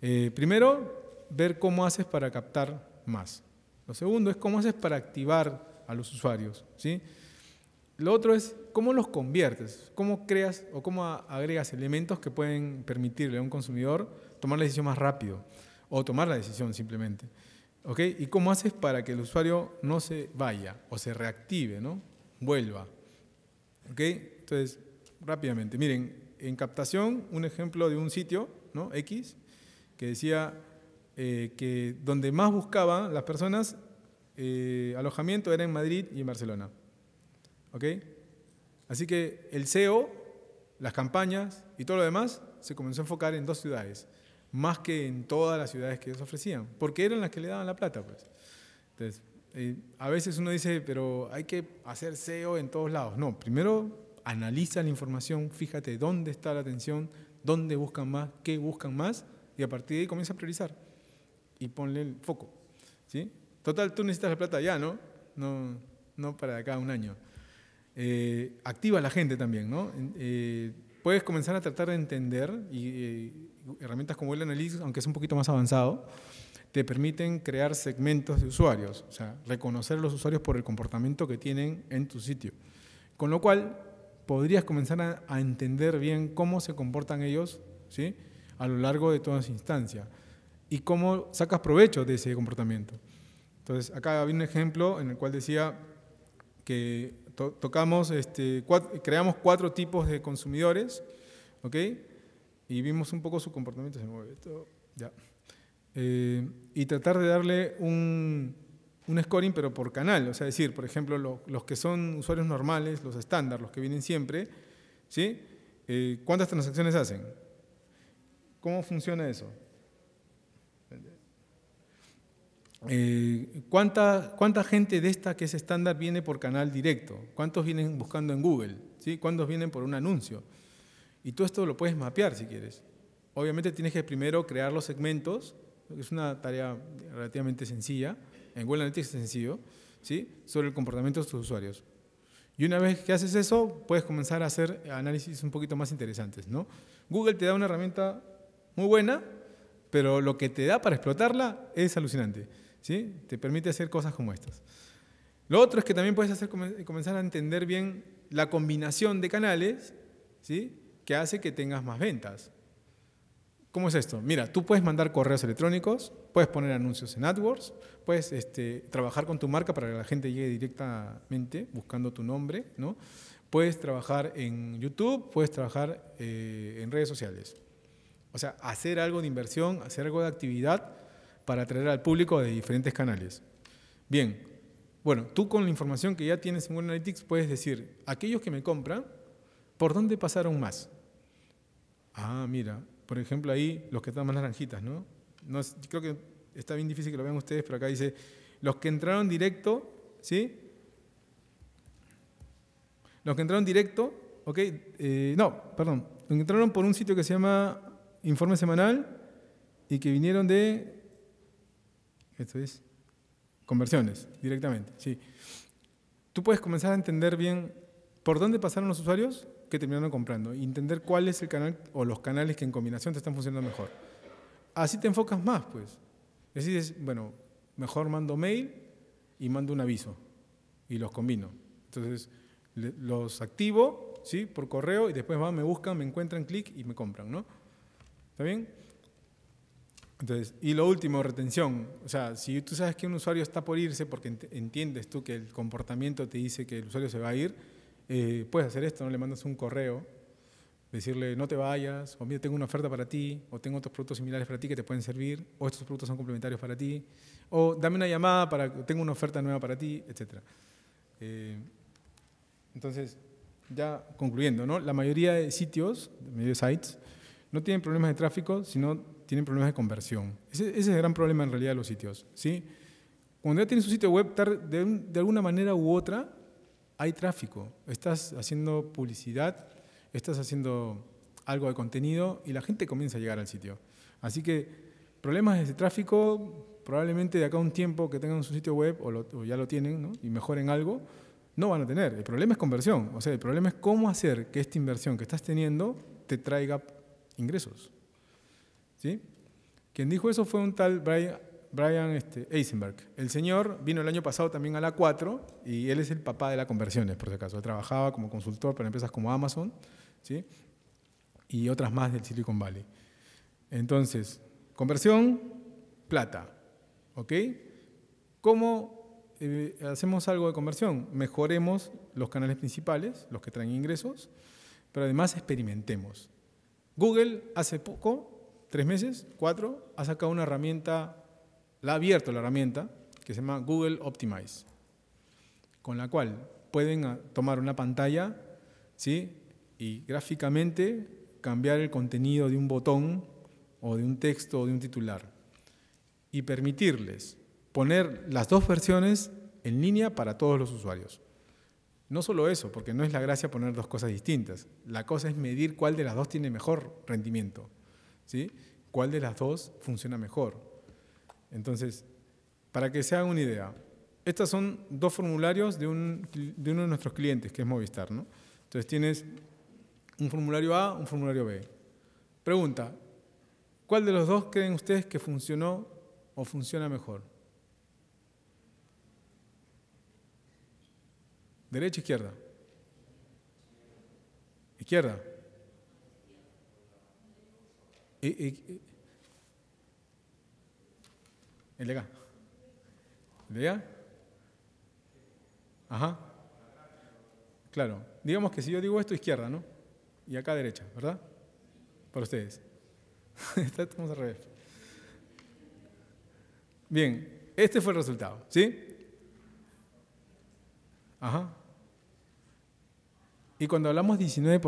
Eh, primero, ver cómo haces para captar más. Lo segundo es cómo haces para activar a los usuarios. ¿sí? Lo otro es cómo los conviertes, cómo creas o cómo agregas elementos que pueden permitirle a un consumidor tomar la decisión más rápido o tomar la decisión simplemente. ¿Ok? ¿Y cómo haces para que el usuario no se vaya o se reactive, ¿no? Vuelva. ¿Ok? Entonces, rápidamente. Miren, en captación, un ejemplo de un sitio, ¿no? X, que decía eh, que donde más buscaban las personas eh, alojamiento era en Madrid y en Barcelona. ¿Ok? Así que el SEO, las campañas y todo lo demás se comenzó a enfocar en dos ciudades, más que en todas las ciudades que ellos ofrecían, porque eran las que le daban la plata, pues. Entonces, eh, a veces uno dice, pero hay que hacer SEO en todos lados. No, primero analiza la información, fíjate dónde está la atención, dónde buscan más, qué buscan más, y a partir de ahí comienza a priorizar y ponle el foco. ¿sí? Total, tú necesitas la plata ya, ¿no? No, no para acá un año. Eh, activa a la gente también, ¿no? Eh, puedes comenzar a tratar de entender y herramientas como el Analytics, aunque es un poquito más avanzado, te permiten crear segmentos de usuarios, o sea, reconocer a los usuarios por el comportamiento que tienen en tu sitio. Con lo cual, podrías comenzar a, entender bien cómo se comportan ellos ¿sí? a lo largo de toda esa instancia y cómo sacas provecho de ese comportamiento. Entonces, acá había un ejemplo en el cual decía que tocamos, este, creamos cuatro tipos de consumidores, ¿ok? y vimos un poco su comportamiento, se mueve todo, y tratar de darle un, scoring, pero por canal, o sea, decir, por ejemplo, los que son usuarios normales, los estándar, los que vienen siempre, ¿sí? Eh, ¿Cuántas transacciones hacen? ¿Cómo funciona eso? Eh, ¿cuánta, ¿Cuánta gente de esta que es estándar viene por canal directo? ¿Cuántos vienen buscando en Google? ¿Sí? ¿Cuántos vienen por un anuncio? Y tú esto lo puedes mapear si quieres. Obviamente tienes que primero crear los segmentos, que es una tarea relativamente sencilla, en Google Analytics es sencillo, ¿sí? sobre el comportamiento de tus usuarios. Y una vez que haces eso, puedes comenzar a hacer análisis un poquito más interesantes. ¿no? Google te da una herramienta muy buena, pero lo que te da para explotarla es alucinante. ¿sí? Te permite hacer cosas como estas. Lo otro es que también puedes comenzar a entender bien la combinación de canales ¿sí? que hace que tengas más ventas. ¿Cómo es esto? Mira, tú puedes mandar correos electrónicos, puedes poner anuncios en AdWords, puedes este, trabajar con tu marca para que la gente llegue directamente buscando tu nombre, ¿no? Puedes trabajar en YouTube, puedes trabajar eh, en redes sociales. O sea, hacer algo de inversión, hacer algo de actividad para atraer al público de diferentes canales. Bien, bueno, tú con la información que ya tienes en Google Analytics puedes decir, aquellos que me compran, ¿por dónde pasaron más? Ah, mira, por ejemplo ahí los que están más naranjitas, ¿no? creo que está bien difícil que lo vean ustedes, pero acá dice, los que entraron directo, ¿sí? Los que entraron directo, ¿ok? Eh, no, perdón, los que entraron por un sitio que se llama Informe Semanal y que vinieron de, esto es, conversiones, directamente, sí. Tú puedes comenzar a entender bien por dónde pasaron los usuarios que terminaron comprando entender cuál es el canal o los canales que en combinación te están funcionando mejor. Así te enfocas más, pues. Decides, bueno, mejor mando mail y mando un aviso y los combino. Entonces, los activo, ¿sí? Por correo y después van, me buscan, me encuentran, clic y me compran, ¿no? ¿Está bien? Entonces, y lo último, retención. O sea, si tú sabes que un usuario está por irse porque entiendes tú que el comportamiento te dice que el usuario se va a ir, eh, puedes hacer esto, ¿no? Le mandas un correo, decirle, no te vayas, o mira, tengo una oferta para ti, o tengo otros productos similares para ti que te pueden servir, o estos productos son complementarios para ti, o dame una llamada para, tengo una oferta nueva para ti, etc. Eh, entonces, ya concluyendo, ¿no? La mayoría de sitios, de mayoría sites, no tienen problemas de tráfico, sino tienen problemas de conversión. Ese, es el gran problema en realidad de los sitios, ¿sí? Cuando ya tienes un sitio web, de alguna manera u otra, hay tráfico. Estás haciendo publicidad, estás haciendo algo de contenido y la gente comienza a llegar al sitio. Así que problemas de tráfico, probablemente de acá un tiempo que tengan su sitio web o, ya lo tienen y mejoren algo, no van a tener. El problema es conversión. O sea, el problema es cómo hacer que esta inversión que estás teniendo te traiga ingresos. ¿Sí? Quien dijo eso fue un tal Brian Brian este, Eisenberg. El señor vino el año pasado también a la 4 y él es el papá de las conversiones, por si acaso. Él trabajaba como consultor para empresas como Amazon ¿sí? y otras más del Silicon Valley. Entonces, conversión, plata. ¿Ok? ¿Cómo eh, hacemos algo de conversión? Mejoremos los canales principales, los que traen ingresos, pero además experimentemos. Google hace poco, tres meses, cuatro, ha sacado una herramienta la ha abierto la herramienta que se llama Google Optimize, con la cual pueden ah, tomar una pantalla ¿sí? y gráficamente cambiar el contenido de un botón o de un texto o de un titular y permitirles poner las dos versiones en línea para todos los usuarios. No solo eso, porque no es la gracia poner dos cosas distintas. La cosa es medir cuál de las dos tiene mejor rendimiento, ¿sí? cuál de las dos funciona mejor. Entonces, para que se hagan una idea, estos son dos formularios de, uno de nuestros clientes, que es Movistar. ¿no? Entonces tienes un formulario A, un formulario B. Pregunta, ¿cuál de los dos creen ustedes que funcionó o funciona mejor? ¿Derecha, o izquierda? Izquierda. ¿Y, e, e, Ajá. Claro. Digamos que si yo digo esto, izquierda, ¿no? Y acá derecha, ¿verdad? Para ustedes. Estamos al revés. Bien, este fue el resultado, ¿sí? Ajá. Y cuando hablamos 19%,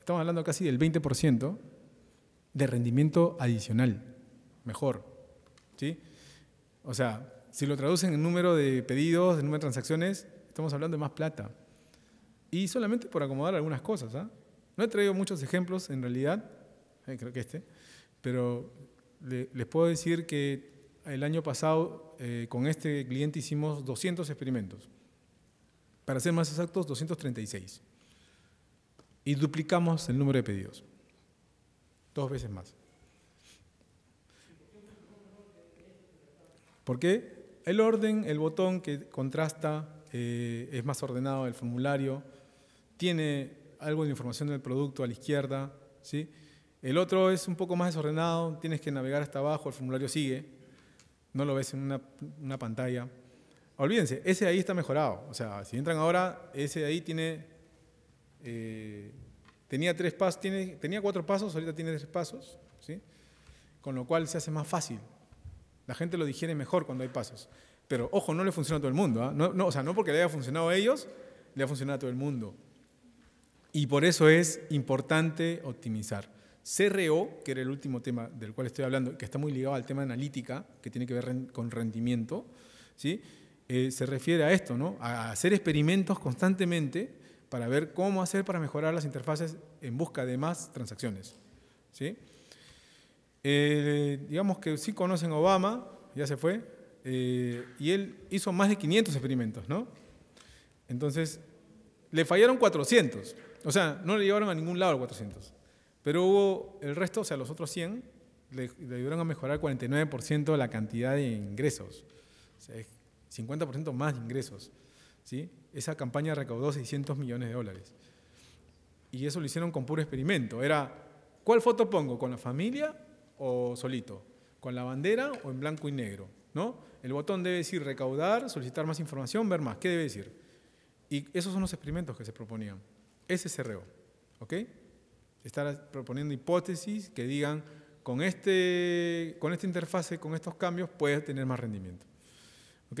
estamos hablando casi del 20% de rendimiento adicional, mejor. O sea, si lo traducen en número de pedidos, en número de transacciones, estamos hablando de más plata. Y solamente por acomodar algunas cosas. ¿ah? No he traído muchos ejemplos en realidad, eh, creo que este, pero les puedo decir que el año pasado eh, con este cliente hicimos 200 experimentos. Para ser más exactos, 236. Y duplicamos el número de pedidos. Dos veces más. Porque el orden, el botón que contrasta, eh, es más ordenado el formulario, tiene algo de información del producto a la izquierda, ¿sí? El otro es un poco más desordenado, tienes que navegar hasta abajo, el formulario sigue, no lo ves en una, pantalla. Olvídense, ese de ahí está mejorado. O sea, si entran ahora, ese de ahí tiene. Eh, tenía tres pasos, tenía cuatro pasos, ahorita tiene tres pasos, ¿sí? Con lo cual se hace más fácil. La gente lo digiere mejor cuando hay pasos. Pero ojo, no le funciona a todo el mundo. ¿ah? No, o sea, no porque le haya funcionado a ellos, le ha funcionado a todo el mundo. Y por eso es importante optimizar. CRO, que era el último tema del cual estoy hablando, que está muy ligado al tema analítica, que tiene que ver con rendimiento, ¿sí? Eh, se refiere a esto, ¿no? a hacer experimentos constantemente para ver cómo hacer para mejorar las interfaces en busca de más transacciones. ¿sí? Eh, digamos que sí conocen a Obama, ya se fue, eh, y él hizo más de 500 experimentos, ¿no? Entonces, le fallaron 400, o sea, no le llevaron a ningún lado los 400, pero hubo el resto, o sea, los otros 100, le, ayudaron a mejorar 49% la cantidad de ingresos, o sea, 50% más de ingresos, ¿sí? Esa campaña recaudó 600 millones de dólares. Y eso lo hicieron con puro experimento. Era, ¿cuál foto pongo? ¿Con la familia o solito, con la bandera o en blanco y negro, ¿no? El botón debe decir recaudar, solicitar más información, ver más, ¿qué debe decir? Y esos son los experimentos que se proponían. Ese e ¿ok? Estar proponiendo hipótesis que digan, con, este, con esta interfase, con estos cambios, puedes tener más rendimiento. ¿Ok?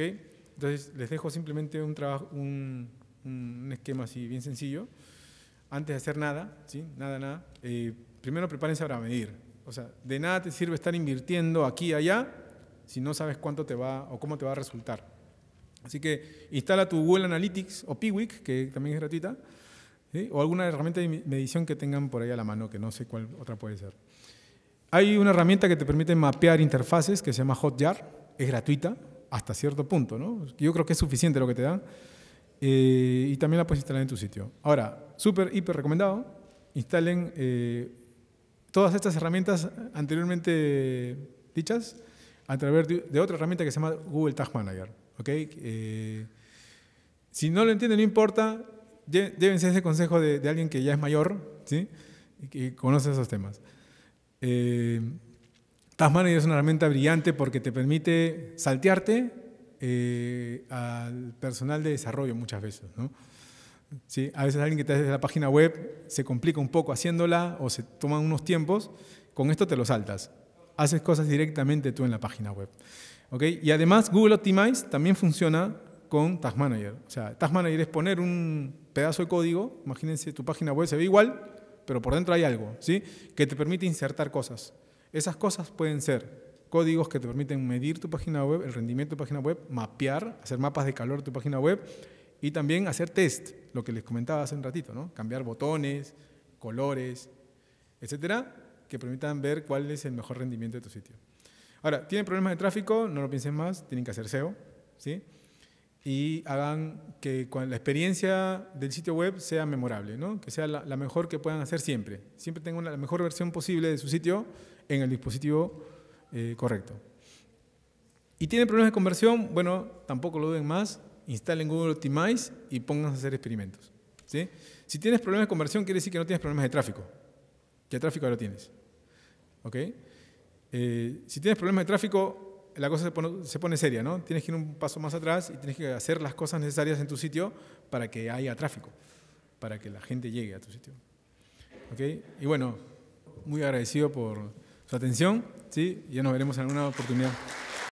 Entonces, les dejo simplemente un, trabajo, un, esquema así bien sencillo. Antes de hacer nada, ¿sí? Nada, nada. Eh, primero prepárense para medir. O sea, de nada te sirve estar invirtiendo aquí y allá si no sabes cuánto te va o cómo te va a resultar. Así que instala tu Google Analytics o Piwik, que también es gratuita, o alguna herramienta de medición que tengan por ahí a la mano, que no sé cuál otra puede ser. Hay una herramienta que te permite mapear interfaces que se llama Hotjar, es gratuita hasta cierto punto, ¿no? Yo creo que es suficiente lo que te dan eh, y también la puedes instalar en tu sitio. Ahora, súper, hiper recomendado, instalen eh, todas estas herramientas anteriormente dichas a través de otra herramienta que se llama Google Tag Manager. Eh, si no lo entienden, no importa, llévense ese consejo de, alguien que ya es mayor ¿sí? y que conoce esos temas. Eh, Task Manager es una herramienta brillante porque te permite saltearte eh, al personal de desarrollo muchas veces. ¿no? A veces alguien que te hace la página web se complica un poco haciéndola o se toman unos tiempos, con esto te lo saltas. Haces cosas directamente tú en la página web. Y además Google Optimize también funciona con Task Manager. O sea, Task Manager es poner un pedazo de código, imagínense tu página web se ve igual, pero por dentro hay algo, ¿sí? Que te permite insertar cosas. Esas cosas pueden ser códigos que te permiten medir tu página web, el rendimiento de tu página web, mapear, hacer mapas de calor de tu página web, y también hacer test, lo que les comentaba hace un ratito, ¿no? Cambiar botones, colores, etcétera, que permitan ver cuál es el mejor rendimiento de tu sitio. Ahora, tienen problemas de tráfico, no lo piensen más, tienen que hacer SEO, ¿sí? Y hagan que la experiencia del sitio web sea memorable, ¿no? Que sea la, mejor que puedan hacer siempre. Siempre tengan la mejor versión posible de su sitio en el dispositivo eh, correcto. ¿Y tienen problemas de conversión? Bueno, tampoco lo duden más instalen Google Optimize y pongan a hacer experimentos. Si tienes problemas de conversión, quiere decir que no tienes problemas de tráfico. ¿Qué tráfico ahora tienes. ¿Ok? Eh, si tienes problemas de tráfico, la cosa se pone, seria, ¿no? Tienes que ir un paso más atrás y tienes que hacer las cosas necesarias en tu sitio para que haya tráfico, para que la gente llegue a tu sitio. Y bueno, muy agradecido por su atención, ¿sí? Ya nos veremos en alguna oportunidad.